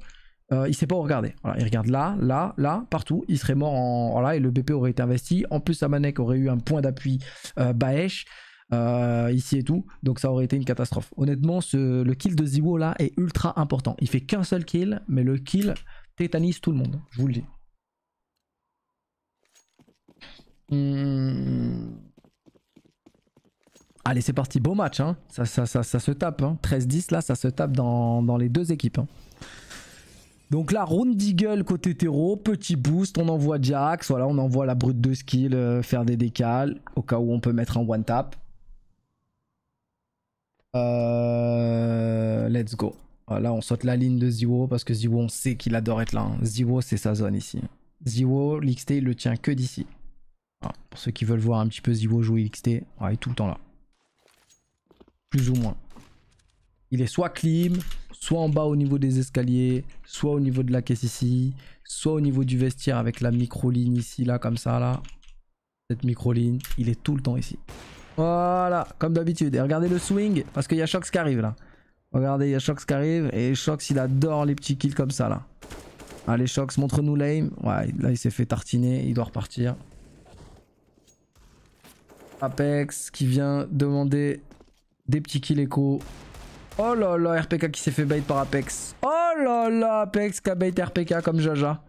Speaker 1: il euh, il sait pas où regarder. il regarde là, là, là, partout. Il serait mort en. Voilà, et le BP aurait été investi. En plus, Manek aurait eu un point d'appui euh, Baesh. Euh, ici et tout, donc ça aurait été une catastrophe. Honnêtement, le kill de Ziwo là est ultra important. Il fait qu'un seul kill, mais le kill tétanise tout le monde, je vous le dis. Hmm. Allez, c'est parti. Beau match. Hein. Ça, ça, se tape. 13-10, hein. là, ça se tape dans, les deux équipes. Hein. Donc là, round eagle côté terreau, petit boost, on envoie Jax, voilà, on envoie la brute de skill euh, faire des décals au cas où on peut mettre un one tap. Euh, let's go. voilà on saute la ligne de Ziwo parce que Ziwo, on sait qu'il adore être là. Hein. Zero, c'est sa zone ici. Ziwo, l'XT, il le tient que d'ici. Pour ceux qui veulent voir un petit peu Ziwo jouer XT, il est tout le temps là. Plus ou moins. Il est soit clim, soit en bas au niveau des escaliers, soit au niveau de la caisse ici, soit au niveau du vestiaire avec la micro-ligne ici, là, comme ça, là. Cette micro il est tout le temps ici. Voilà, comme d'habitude. Et regardez le swing, parce qu'il y a Shox qui arrive, là. Regardez, il y a Shox qui arrive, et Shox, il adore les petits kills comme ça, là. Allez, Shox, montre-nous l'aim. Ouais, là, il s'est fait tartiner, il doit repartir. Apex qui vient demander des petits kills écho. Oh là là, RPK qui s'est fait bait par Apex. Oh là là, Apex qui a bait RPK comme Jaja.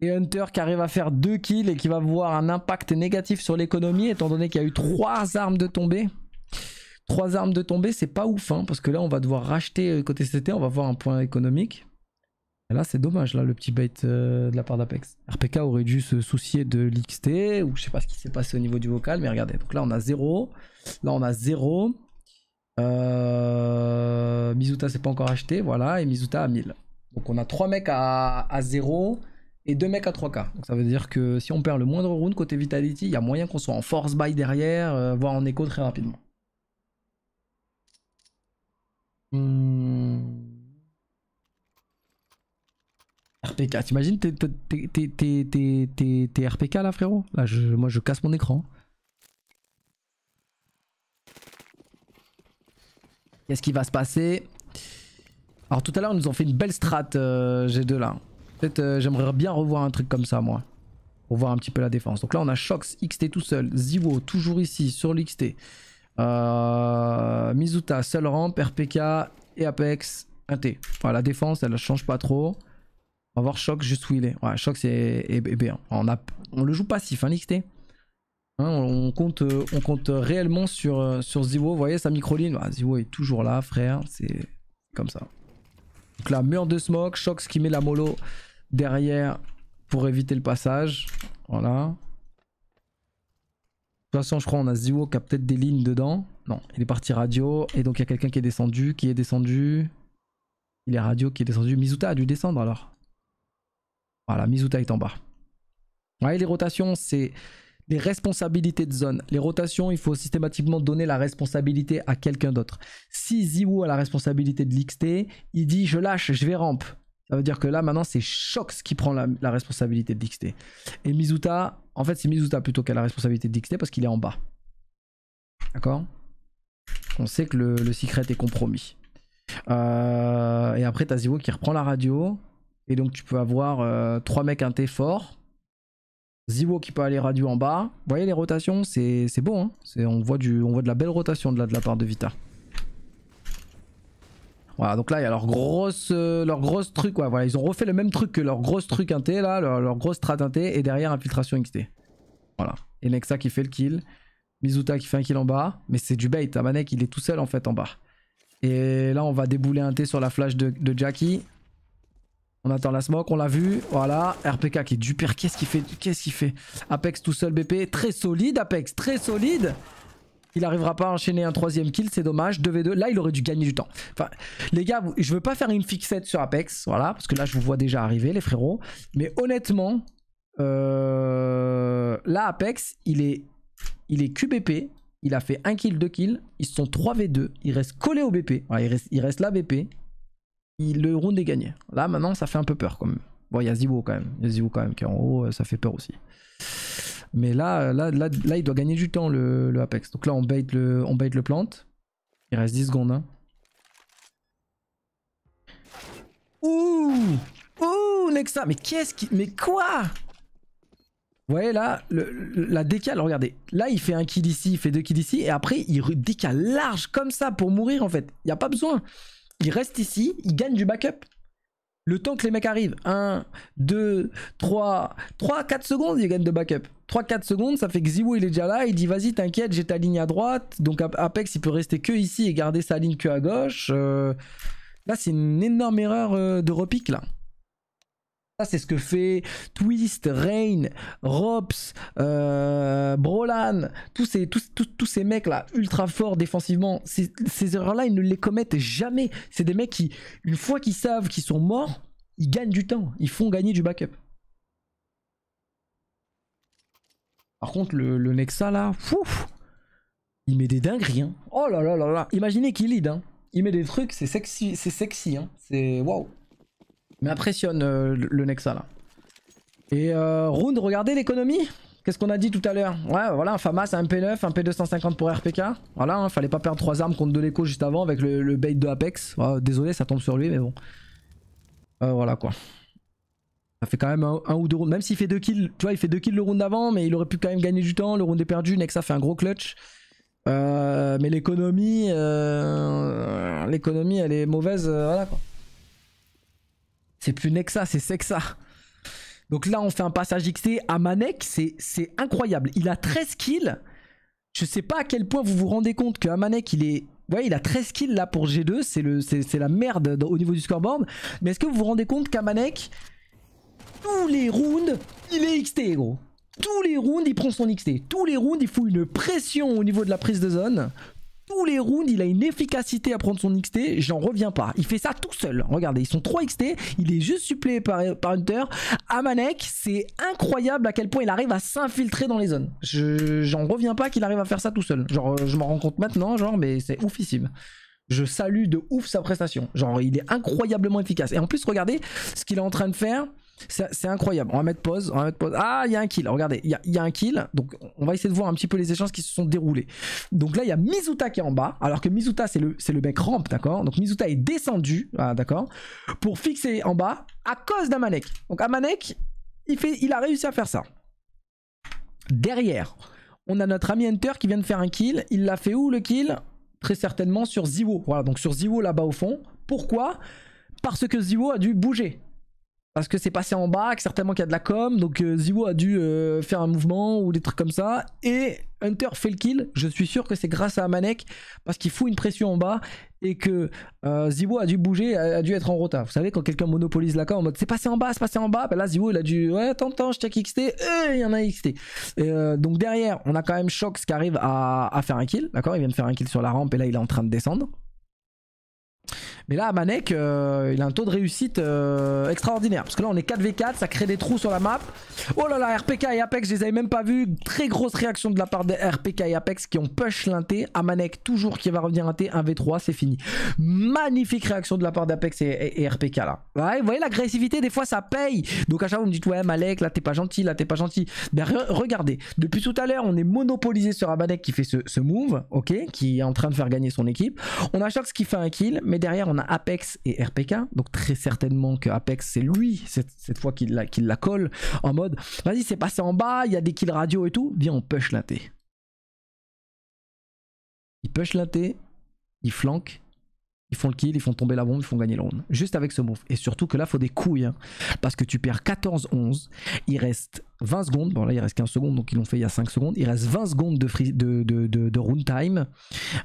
Speaker 1: Et Hunter qui arrive à faire deux kills et qui va voir un impact négatif sur l'économie étant donné qu'il y a eu trois armes de tomber. Trois armes de tomber, c'est pas ouf hein, parce que là on va devoir racheter euh, côté CT, on va voir un point économique. Et là c'est dommage là le petit bait euh, de la part d'Apex. RPK aurait dû se soucier de l'XT ou je sais pas ce qui s'est passé au niveau du vocal mais regardez, donc là on a 0, là on a 0. Euh, Mizuta c'est pas encore acheté, voilà, et Mizuta à 1000. Donc on a 3 mecs à, à 0 et 2 mecs à 3K. Donc ça veut dire que si on perd le moindre round côté Vitality, il y a moyen qu'on soit en force buy derrière, euh, voire en écho très rapidement. Hmm. RPK, t'imagines t'es RPK là frérot Là je, moi je casse mon écran. Qu'est-ce qui va se passer Alors tout à l'heure, on nous ont fait une belle strat euh, G2 là. Peut-être j'aimerais bien revoir un truc comme ça moi. Pour voir un petit peu la défense. Donc là, on a Shox, XT tout seul. Zivo toujours ici sur l'XT. Euh, Mizuta, seul ramp, RPK et Apex, un t Voilà, la défense, elle ne change pas trop. On va voir Shox juste où il est. Ouais, Shox est, bien. On, on le joue passif, hein, l'XT. Hein, on, compte, euh, on compte réellement sur, euh, sur Ziwo. Vous voyez sa micro-ligne bah, est toujours là, frère. C'est comme ça. Donc là, mur de smoke. Shox qui met la mollo derrière pour éviter le passage. Voilà. De toute façon, je crois on a Ziwo qui a peut-être des lignes dedans. Non, il est parti radio. Et donc il y a quelqu'un qui est descendu, qui est descendu. Il est radio qui est descendu. Mizuta a dû descendre alors. Voilà, Mizuta est en bas. Ouais, les rotations, c'est les responsabilités de zone. Les rotations, il faut systématiquement donner la responsabilité à quelqu'un d'autre. Si Ziwu a la responsabilité de l'XT, il dit je lâche, je vais rampe. Ça veut dire que là maintenant c'est Shox qui prend la, responsabilité de l'XT. Et Mizuta, en fait c'est Mizuta plutôt qui a la responsabilité de l'XT parce qu'il est en bas. D'accord On sait que le, secret est compromis. Euh, et après t'as qui reprend la radio. Et donc tu peux avoir euh, trois mecs un T fort Ziwo qui peut aller radio en bas. Vous voyez les rotations, c'est bon, Hein on, voit du, on voit de la belle rotation de la, de la part de Vita. Voilà, donc là, il y a leur grosse, euh, leur grosse truc. voilà, ils ont refait le même truc que leur grosse truc inté, là, leur, grosse strat inté, et derrière, infiltration XT. Voilà. Enexa qui fait le kill. Mizuta qui fait un kill en bas. Mais c'est du bait. Manek, il est tout seul, en fait, en bas. Et là, on va débouler un T sur la flash de Jackie. On attend la smoke, on l'a vu. Voilà, RPK qui est du pire. Qu'est-ce qu'il fait Qu'est-ce qu'il fait Apex tout seul BP, très solide Apex, très solide. Il n'arrivera pas à enchaîner un troisième kill, c'est dommage. 2v2, là il aurait dû gagner du temps. Enfin, les gars, je veux pas faire une fixette sur Apex, voilà, parce que là je vous vois déjà arriver les frérots. Mais honnêtement, euh, là Apex, il est, il est QBP, il a fait un kill, 2 kills, ils sont 3v2, il reste collé au BP, il, reste, il reste là BP, il, le round est gagné. Là maintenant ça fait un peu peur quand même. Bon il y a Zibo quand même, il y a Zibo quand même qui est en haut, euh, ça fait peur aussi. Mais là, euh, là, là, là il doit gagner du temps le, le Apex. Donc là on bait le, on bait le plante. Il reste 10 secondes. Hein. Ouh Ouh Nexa Mais qu'est-ce qui... Mais quoi vous voyez là, la décale, regardez. Là, il fait un kill ici, il fait deux kills ici, et après, il décale large comme ça pour mourir en fait. Il n'y a pas besoin il reste ici, il gagne du backup. Le temps que les mecs arrivent, 1, 2, 3, 3, 4 secondes, il gagne de backup. 3-4 secondes, ça fait que Ziwo il est déjà là, il dit vas-y t'inquiète, j'ai ta ligne à droite, donc Apex il peut rester que ici et garder sa ligne que à gauche. Euh, là c'est une énorme erreur euh, de repique là. Ça, c'est ce que fait Twist, Rain, Rops, euh, Brolan, tous ces, tous, ces mecs-là, ultra forts défensivement. Ces, erreurs-là, ils ne les commettent jamais. C'est des mecs qui, une fois qu'ils savent qu'ils sont morts, ils gagnent du temps. Ils font gagner du backup. Par contre, le, Nexa, là, il met des dingueries. Hein. Oh là là là là. Imaginez qu'il lead. Hein. Il met des trucs, c'est sexy, c'est sexy. Hein. C'est waouh m'impressionne euh, le Nexa là. Et euh, Round, regardez l'économie Qu'est-ce qu'on a dit tout à l'heure Ouais, voilà, un FAMAS, un P9, un P250 pour RPK. Voilà, il hein, fallait pas perdre trois armes contre de l'écho juste avant avec le, bait de Apex. désolé, ça tombe sur lui, mais bon. Euh, voilà quoi. Ça fait quand même un, ou deux rounds. Même s'il fait deux kills, tu vois, il fait deux kills le round d'avant, mais il aurait pu quand même gagner du temps. Le round est perdu, Nexa fait un gros clutch. Euh, mais l'économie, l'économie, elle est mauvaise, voilà quoi. C'est plus Nexa, c'est Sexa. Donc là, on fait un passage XT à Manek. C'est incroyable. Il a 13 kills. Je sais pas à quel point vous vous rendez compte que Manek, il est... Ouais, il a 13 kills là pour G2. C'est la merde au niveau du scoreboard. Mais est-ce que vous vous rendez compte qu'Amanek, tous les rounds, il est XT, gros. Tous les rounds, il prend son XT. Tous les rounds, il fout une pression au niveau de la prise de zone tous les rounds, il a une efficacité à prendre son XT, j'en reviens pas. Il fait ça tout seul. Regardez, ils sont 3 XT, il est juste suppléé par, par Hunter. Amanek, c'est incroyable à quel point il arrive à s'infiltrer dans les zones. J'en reviens pas qu'il arrive à faire ça tout seul. Genre, euh, je m'en rends compte maintenant, genre, mais c'est oufissime. Je salue de ouf sa prestation. Genre, il est incroyablement efficace. Et en plus, regardez ce qu'il est en train de faire. C'est incroyable. On va mettre pause. On va mettre pause. Ah, il y a un kill. Regardez, il y, y a, un kill. Donc, on va essayer de voir un petit peu les échanges qui se sont déroulés. Donc là, il y a Mizuta qui est en bas. Alors que Mizuta, c'est le, le mec rampe, d'accord Donc Mizuta est descendu, ah, d'accord Pour fixer en bas à cause d'Amanek. Donc Amanek, il, fait, il a réussi à faire ça. Derrière, on a notre ami Hunter qui vient de faire un kill. Il l'a fait où le kill Très certainement sur Ziwo. Voilà, donc sur Ziwo là-bas au fond. Pourquoi Parce que Ziwo a dû bouger. Parce que c'est passé en bas, certainement qu'il y a de la com, donc euh, Zibo a dû euh, faire un mouvement ou des trucs comme ça. Et Hunter fait le kill, je suis sûr que c'est grâce à Manek parce qu'il fout une pression en bas et que euh, Zibo a dû bouger, a, dû être en rota Vous savez, quand quelqu'un monopolise la com en mode c'est passé en bas, c'est passé en bas, ben là Ziwo il a dû, ouais, attends, attends, je check XT, il y en a XT. donc derrière, on a quand même Shox qui arrive à, à faire un kill, d'accord Il vient de faire un kill sur la rampe et là il est en train de descendre. Mais là, Manek, euh, il a un taux de réussite euh, extraordinaire. Parce que là, on est 4v4, ça crée des trous sur la map. Oh là là, RPK et Apex, je les avais même pas vus. Très grosse réaction de la part de RPK et Apex qui ont push l'Inté. Manek toujours qui va revenir T 1v3, c'est fini. Magnifique réaction de la part d'Apex et, RPK là. Ouais, vous voyez, l'agressivité, des fois, ça paye. Donc à chaque fois, vous me dites, ouais, Malek, là, t'es pas gentil, là, t'es pas gentil. Mais ben, regardez, depuis tout à l'heure, on est monopolisé sur Amanek qui fait ce, move, ok, qui est en train de faire gagner son équipe. On a ce qui fait un kill, mais derrière, on on a Apex et RPK, donc très certainement que Apex c'est lui cette, fois qu'il la, la, colle en mode vas-y c'est passé en bas, il y a des kills radio et tout, viens on push la T. Il push la il flanque, ils font le kill, ils font tomber la bombe, ils font gagner le round. Juste avec ce move. Et surtout que là, faut des couilles. Hein. parce que tu perds 14-11. Il reste 20 secondes. Bon, là, il reste 15 secondes, donc ils l'ont fait il y a 5 secondes. Il reste 20 secondes de, round time.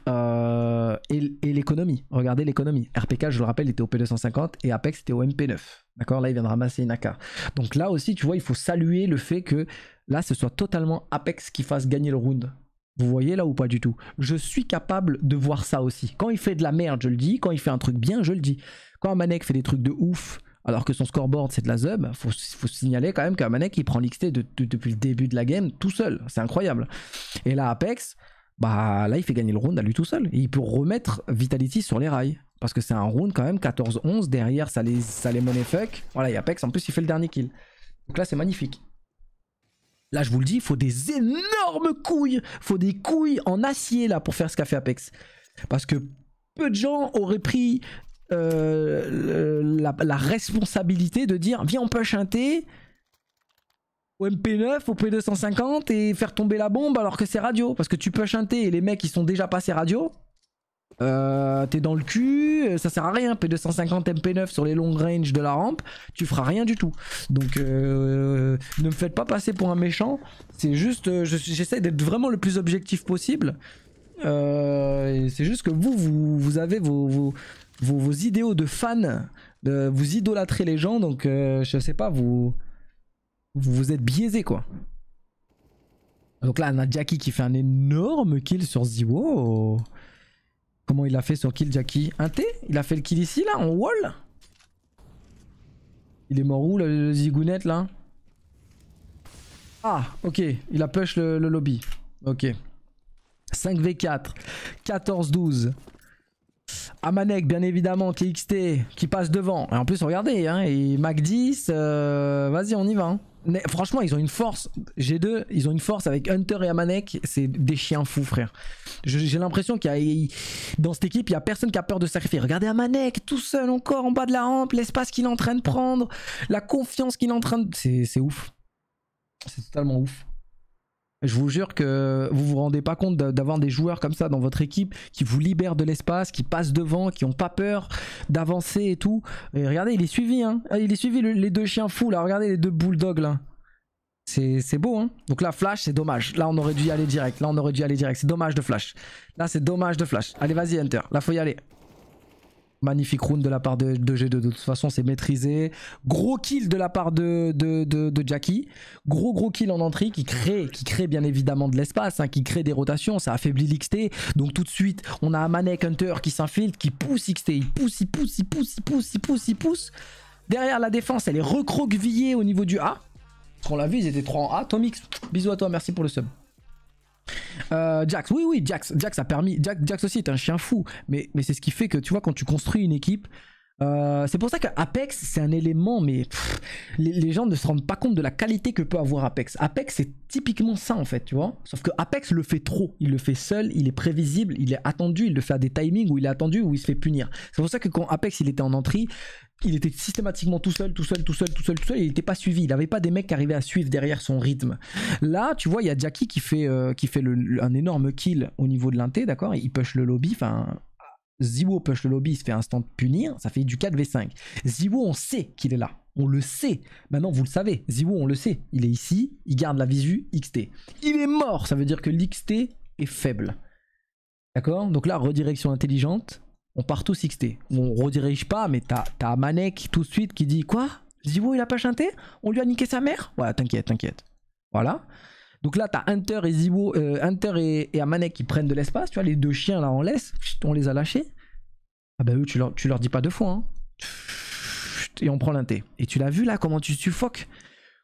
Speaker 1: Euh, et, et l'économie. Regardez l'économie. RPK, je le rappelle, était au P250 et Apex était au MP9. D'accord Là, il vient de ramasser une AK. Donc là aussi, tu vois, il faut saluer le fait que là, ce soit totalement Apex qui fasse gagner le round. Vous voyez là ou pas du tout Je suis capable de voir ça aussi. Quand il fait de la merde, je le dis. Quand il fait un truc bien, je le dis. Quand Manek fait des trucs de ouf, alors que son scoreboard c'est de la zub, faut, faut signaler quand même qu'Amanek il prend l'XT depuis le début de la game tout seul. C'est incroyable. Et là, Apex, bah là il fait gagner le round à lui tout seul. Et il peut remettre Vitality sur les rails. Parce que c'est un round quand même 14-11. Derrière, ça les, ça les money fuck. Voilà, et Apex en plus il fait le dernier kill. Donc là, c'est magnifique. Là, je vous le dis, il faut des énormes couilles. faut des couilles en acier, là, pour faire ce qu'a fait Apex. Parce que peu de gens auraient pris euh, la, la, responsabilité de dire Viens, on push un T au MP9, au P250 et faire tomber la bombe alors que c'est radio. Parce que tu push un T et les mecs, ils sont déjà passés radio. Euh, t'es dans le cul, euh, ça sert à rien. P250 MP9 sur les long range de la rampe, tu feras rien du tout. Donc euh, ne me faites pas passer pour un méchant. C'est juste, j'essaie d'être vraiment le plus objectif possible. c'est juste que vous, vous, avez vos, vos, idéaux de fan de, vous idolâtrez les gens, donc je sais pas, vous, vous êtes biaisé quoi. Donc là, on a Jackie qui fait un énorme kill sur Ziwo. Comment il a fait sur kill Jackie Un T Il a fait le kill ici là en wall Il est mort où le, zigounette là Ah ok il a push le, lobby. Ok. 5v4. 14-12. Amanek, bien évidemment, qui XT. qui passe devant. Et en plus, regardez, hein, et Mac 10, euh, vas-y, on y va. Hein franchement, ils ont une force. G2, ils ont une force avec Hunter et Amanek. C'est des chiens fous, frère. J'ai l'impression qu'il y a. Dans cette équipe, il y a personne qui a peur de sacrifier. Regardez Amanek, tout seul encore en bas de la rampe, l'espace qu'il est en train de prendre, la confiance qu'il est en train de. C'est ouf. C'est totalement ouf. Je vous jure que vous vous rendez pas compte d'avoir des joueurs comme ça dans votre équipe qui vous libèrent de l'espace, qui passent devant, qui ont pas peur d'avancer et tout. Et regardez, il est suivi, hein. Ah, il est suivi les deux chiens fous là. Regardez les deux bulldogs là. C'est beau, hein. Donc là, Flash, c'est dommage. Là, on aurait dû y aller direct. Là, on aurait dû y aller direct. C'est dommage de Flash. Là, c'est dommage de Flash. Allez, vas-y, Hunter. Là, faut y aller. Magnifique round de la part de, de G2. De toute façon, c'est maîtrisé. Gros kill de la part de, de, de, Jackie. Gros, gros kill en entrée qui crée, qui crée bien évidemment de l'espace, hein, qui crée des rotations. Ça affaiblit l'XT. Donc tout de suite, on a Manek Hunter qui s'infiltre, qui pousse XT. Il pousse, il pousse, il pousse, il pousse, il pousse, il pousse. Derrière la défense, elle est recroquevillée au niveau du A. Parce qu'on l'a vu, ils étaient 3 en A. Tomix, bisous à toi, merci pour le sub. Euh, Jax, oui, oui, Jax, Jax a permis. Jax, Jax aussi est un chien fou, mais, c'est ce qui fait que tu vois, quand tu construis une équipe, euh, c'est pour ça qu'Apex, c'est un élément, mais les, gens ne se rendent pas compte de la qualité que peut avoir Apex. Apex, c'est typiquement ça, en fait, tu vois. Sauf que Apex le fait trop. Il le fait seul, il est prévisible, il est attendu, il le fait à des timings où il est attendu, où il se fait punir. C'est pour ça que quand Apex, il était en entrée, il était systématiquement tout seul, tout seul, tout seul, tout seul, tout seul. Il n'était pas suivi. Il n'avait pas des mecs qui arrivaient à suivre derrière son rythme. Là, tu vois, il y a Jackie qui fait, euh, qui fait un énorme kill au niveau de l'inté, d'accord Il push le lobby, enfin. Ziwo push le lobby, il se fait instant punir, ça fait du 4v5. Ziwo, on sait qu'il est là. On le sait. Maintenant, vous le savez. Ziwo, on le sait. Il est ici, il garde la visu XT. Il est mort, ça veut dire que l'XT est faible. D'accord Donc là, redirection intelligente, on part tous XT. On redirige pas, mais t'as Manek tout de suite qui dit Quoi Zibo il a pas chanté On lui a niqué sa mère Ouais t'inquiète, t'inquiète. Voilà. Donc là, t'as Hunter et Zibo, euh, Hunter et, et, manek qui prennent de l'espace. Tu vois, les deux chiens là, on laisse. On les a lâchés. Ah bah eux, tu leur, tu leur dis pas deux fois. Hein. Et on prend l'un thé Et tu l'as vu là, comment tu suffoques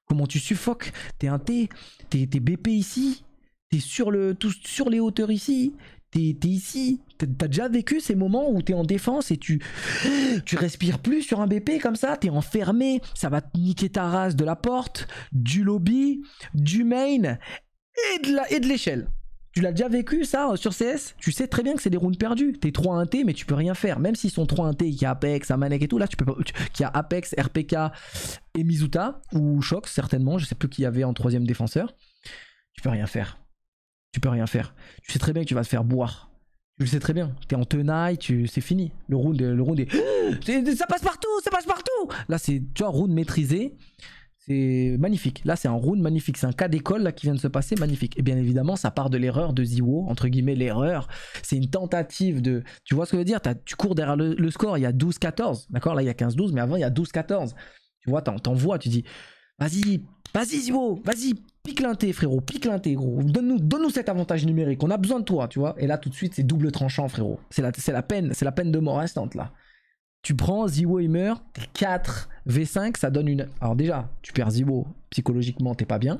Speaker 1: Comment tu suffoques T'es un t'es t'es BP ici, t'es sur, le, sur les hauteurs ici, t'es ici, T'as déjà vécu ces moments où t'es en défense et tu, tu respires plus sur un BP comme ça, t'es enfermé, ça va te niquer ta race de la porte, du lobby, du main et de l'échelle. Tu l'as déjà vécu ça euh, sur CS Tu sais très bien que c'est des rounds perdus. T'es 3-1-T mais tu peux rien faire. Même s'ils sont 3-1-T, qu'il y a Apex, Amanek et tout, là tu peux pas... qu'il y a Apex, RPK et Mizuta, ou Shox certainement, je sais plus qui y avait en troisième défenseur. Tu peux rien faire. Tu peux rien faire. Tu sais très bien que tu vas te faire boire. Tu le sais très bien. T'es en tenaille, tu... c'est fini. Le round, le est... Ça passe partout, ça passe partout Là, c'est, tu vois, round maîtrisé. C'est magnifique. Là, c'est un round magnifique. C'est un cas d'école là qui vient de se passer, magnifique. Et bien évidemment, ça part de l'erreur de Ziwo, entre guillemets l'erreur. C'est une tentative de. Tu vois ce que je veux dire Tu cours derrière le, score, il y a 12-14. D'accord Là, il y a 15-12, mais avant, il y a 12-14. Tu vois, t'en vois, tu dis Vas-y, vas-y Zibo, vas-y, pique l'inté frérot, pique l'inté gros. Donne-nous donne cet avantage numérique, on a besoin de toi, tu vois. Et là tout de suite c'est double tranchant frérot. C'est la, peine, c'est la peine de mort instante là. Tu prends Zibo il meurt, 4 V5, ça donne une... Alors déjà, tu perds Zibo psychologiquement t'es pas bien.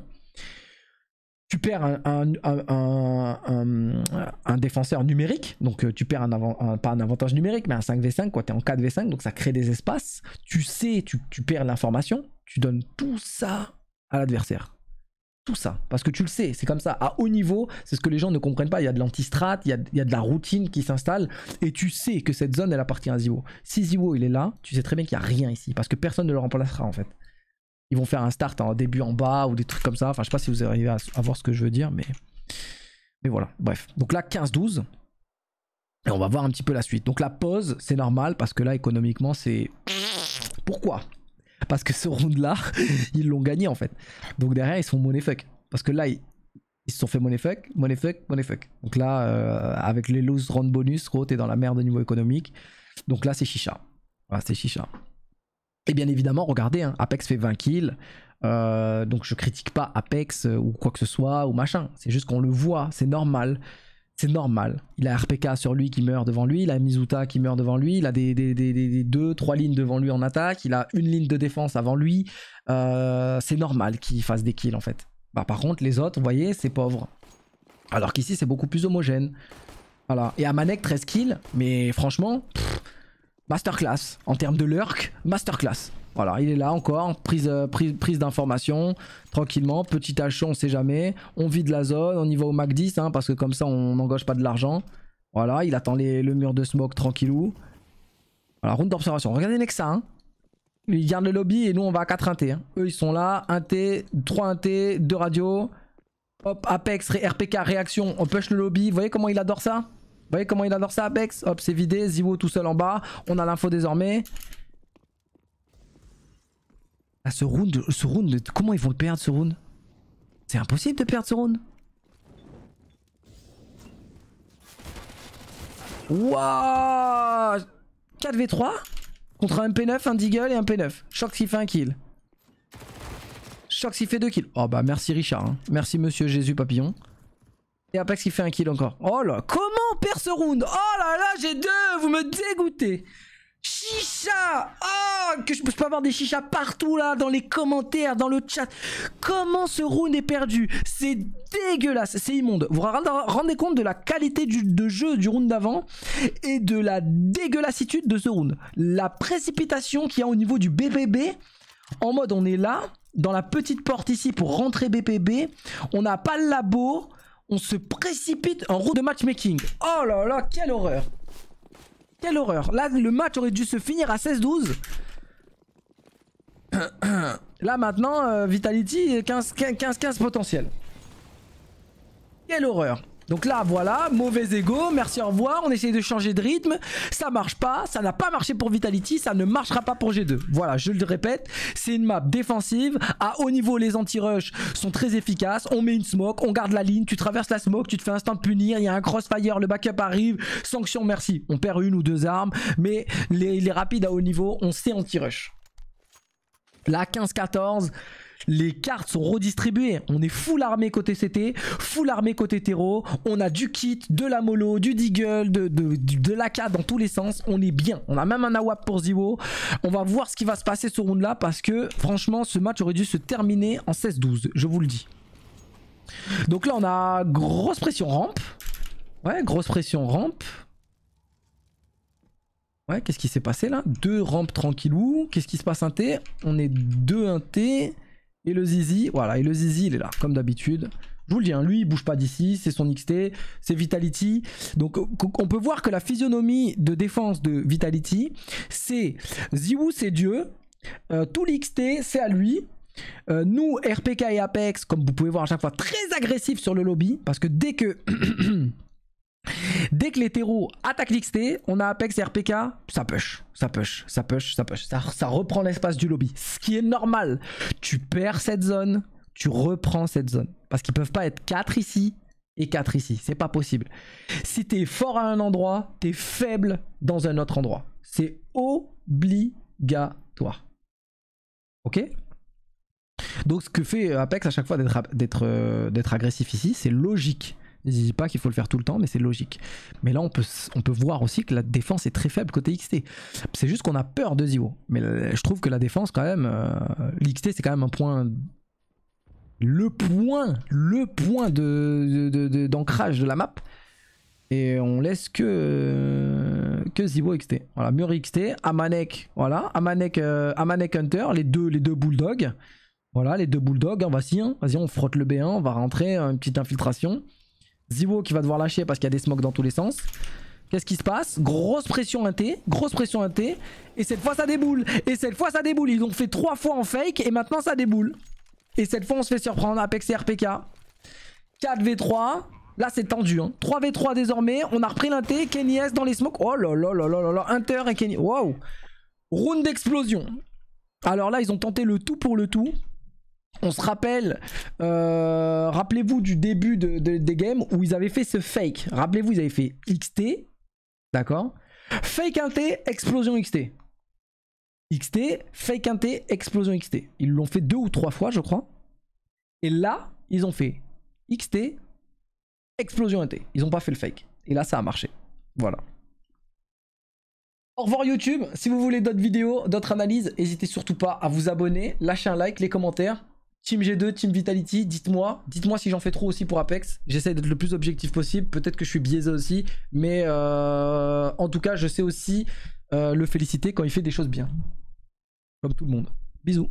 Speaker 1: Tu perds un, un, défenseur numérique, donc euh, tu perds un, pas un avantage numérique, mais un 5v5, quoi, t'es en 4v5, donc ça crée des espaces. Tu sais, tu perds l'information, tu donnes tout ça à l'adversaire. Tout ça. Parce que tu le sais, c'est comme ça. À haut niveau, c'est ce que les gens ne comprennent pas. Il y a de l'antistrat, il, il, y a de la routine qui s'installe. Et tu sais que cette zone, elle appartient à Ziwo. Si Ziwo, il est là, tu sais très bien qu'il n'y a rien ici. Parce que personne ne le remplacera, en fait. Ils vont faire un start en début en bas ou des trucs comme ça. Enfin, je sais pas si vous arrivez à, à voir ce que je veux dire, mais. Mais voilà, bref. Donc là, 15-12. Et on va voir un petit peu la suite. Donc la pause, c'est normal parce que là, économiquement, c'est. Pourquoi parce que ce round-là, ils l'ont gagné en fait. Donc derrière, ils sont money fuck. Parce que là, ils, se sont fait money fuck, money fuck, money Donc là, euh, avec les loose round bonus, gros, t'es dans la merde au niveau économique. Donc là, c'est chicha. c'est chicha. Et bien évidemment, regardez, hein, Apex fait 20 kills. Euh, donc je critique pas Apex euh, ou quoi que ce soit ou machin. C'est juste qu'on le voit, c'est normal c'est normal. Il a RPK sur lui qui meurt devant lui, il a Mizuta qui meurt devant lui, il a des, des, des, deux, trois lignes devant lui en attaque, il a une ligne de défense avant lui. Euh, c'est normal qu'il fasse des kills en fait. Bah, par contre, les autres, vous voyez, c'est pauvre. Alors qu'ici, c'est beaucoup plus homogène. Voilà. Et à 13 kills, mais franchement, masterclass. En termes de lurk, masterclass. Voilà, il est là encore, prise, euh, prise, d'information, tranquillement, petit achat, on sait jamais. On vide la zone, on y va au MAC 10, hein, parce que comme ça on n'engage pas de l'argent. Voilà, il attend les, le mur de smoke tranquillou. Voilà, round d'observation. Regardez Nexa, hein. Il garde le lobby et nous on va à 4 1T. Hein. Eux ils sont là, 1T, 3 1T, 2 radios. Hop, Apex, RPK, réaction, on push le lobby. Vous voyez comment il adore ça Vous voyez comment il adore ça Apex Hop, c'est vidé, Zivo tout seul en bas. On a l'info désormais. Ah, ce round, ce round, comment ils vont perdre ce round C'est impossible de perdre ce round. Wouah 4v3 contre un MP9, un Deagle et un P9. Choc s'il fait un kill. Choc s'il fait deux kills. Oh bah merci Richard. Hein. Merci monsieur Jésus Papillon. Et Apex qui fait un kill encore. Oh là, comment on perd ce round Oh là là, j'ai deux, vous me dégoûtez Chicha Oh Que je, puisse pas avoir des chichas partout là, dans les commentaires, dans le chat. Comment ce round est perdu C'est dégueulasse, c'est immonde. Vous vous rendez compte de la qualité de jeu du round d'avant et de la dégueulassitude de ce round. La précipitation qu'il y a au niveau du BBB, en mode on est là, dans la petite porte ici pour rentrer BBB. on n'a pas le labo, on se précipite en route de matchmaking. Oh là là, quelle horreur quelle horreur. Là, le match aurait dû se finir à 16-12. Là, maintenant, euh, Vitality, 15-15 potentiel. Quelle horreur. Donc là, voilà, mauvais ego, merci, au revoir. On essaye de changer de rythme. Ça marche pas. Ça n'a pas marché pour Vitality. Ça ne marchera pas pour G2. Voilà, je le répète. C'est une map défensive. À haut niveau, les anti-rush sont très efficaces. On met une smoke, on garde la ligne. Tu traverses la smoke, tu te fais un stand punir. Il y a un crossfire, le backup arrive. Sanction, merci. On perd une ou deux armes. Mais les, les rapides à haut niveau, on sait anti-rush. La 15-14 les cartes sont redistribuées. On est full armée côté CT, full armée côté terreau. On a du kit, de la mollo, du deagle, de, de, dans tous les sens. On est bien. On a même un AWAP pour Ziwo. On va voir ce qui va se passer ce round là parce que franchement ce match aurait dû se terminer en 16-12. Je vous le dis. Donc là on a grosse pression rampe. Ouais grosse pression rampe. Ouais, qu'est-ce qui s'est passé là Deux rampes tranquillou. Qu'est-ce qui se passe un T On est deux un T. Et le zizi, voilà, et le zizi, il est là, comme d'habitude. Je vous le dis, hein, lui, il bouge pas d'ici, c'est son XT, c'est Vitality. Donc on peut voir que la physionomie de défense de Vitality, c'est Ziwu, c'est Dieu, euh, tout l'XT, c'est à lui. Euh, nous, RPK et Apex, comme vous pouvez voir à chaque fois, très agressifs sur le lobby, parce que dès que... Dès que les terreaux attaquent l'XT, on a Apex et RPK, ça push, ça push, ça push, ça push. Ça, reprend l'espace du lobby. Ce qui est normal. Tu perds cette zone, tu reprends cette zone. Parce qu'ils peuvent pas être 4 ici et 4 ici. C'est pas possible. Si t'es fort à un endroit, t'es faible dans un autre endroit. C'est obligatoire. Ok Donc ce que fait Apex à chaque fois d'être euh, agressif ici, c'est logique. Je dis pas qu'il faut le faire tout le temps, mais c'est logique. Mais là, on peut, on peut voir aussi que la défense est très faible côté XT. C'est juste qu'on a peur de Zio. Mais je trouve que la défense, quand même, l'XT, euh, c'est quand même un point. Le point, le point d'ancrage de, de, la map. Et on laisse que, que Zibo XT. Voilà, Mur XT, Amanek, voilà, euh, Amanek, Hunter, les deux, les deux Bulldogs. Voilà, les deux Bulldogs, hein, vas-y, on frotte le B1, on va rentrer, euh, une petite infiltration. Ziwo qui va devoir lâcher parce qu'il y a des smokes dans tous les sens. Qu'est-ce qui se passe Grosse pression T, grosse pression T. Et cette fois ça déboule. Et cette fois ça déboule. Ils ont fait trois fois en fake et maintenant ça déboule. Et cette fois on se fait surprendre Apex et RPK. 4v3. Là c'est tendu. 3v3 hein. désormais. On a repris l'Inté. Kenny S dans les smokes. Oh là là là là là là. Inter et Kenny. Wow. Round d'explosion. Alors là ils ont tenté le tout pour le tout. On se rappelle, euh, rappelez-vous du début des games où ils avaient fait ce fake. Rappelez-vous, ils avaient fait XT, d'accord Fake un t explosion XT. XT, fake un t explosion XT. Ils l'ont fait deux ou trois fois, je crois. Et là, ils ont fait XT, explosion un t Ils n'ont pas fait le fake. Et là, ça a marché. Voilà. Au revoir YouTube. Si vous voulez d'autres vidéos, d'autres analyses, n'hésitez surtout pas à vous abonner, lâcher un like, les commentaires. Team G2, Team Vitality, dites-moi. Dites-moi si j'en fais trop aussi pour Apex. J'essaie d'être le plus objectif possible. Peut-être que je suis biaisé aussi. Mais euh, en tout cas, je sais aussi euh, le féliciter quand il fait des choses bien. Comme tout le monde. Bisous.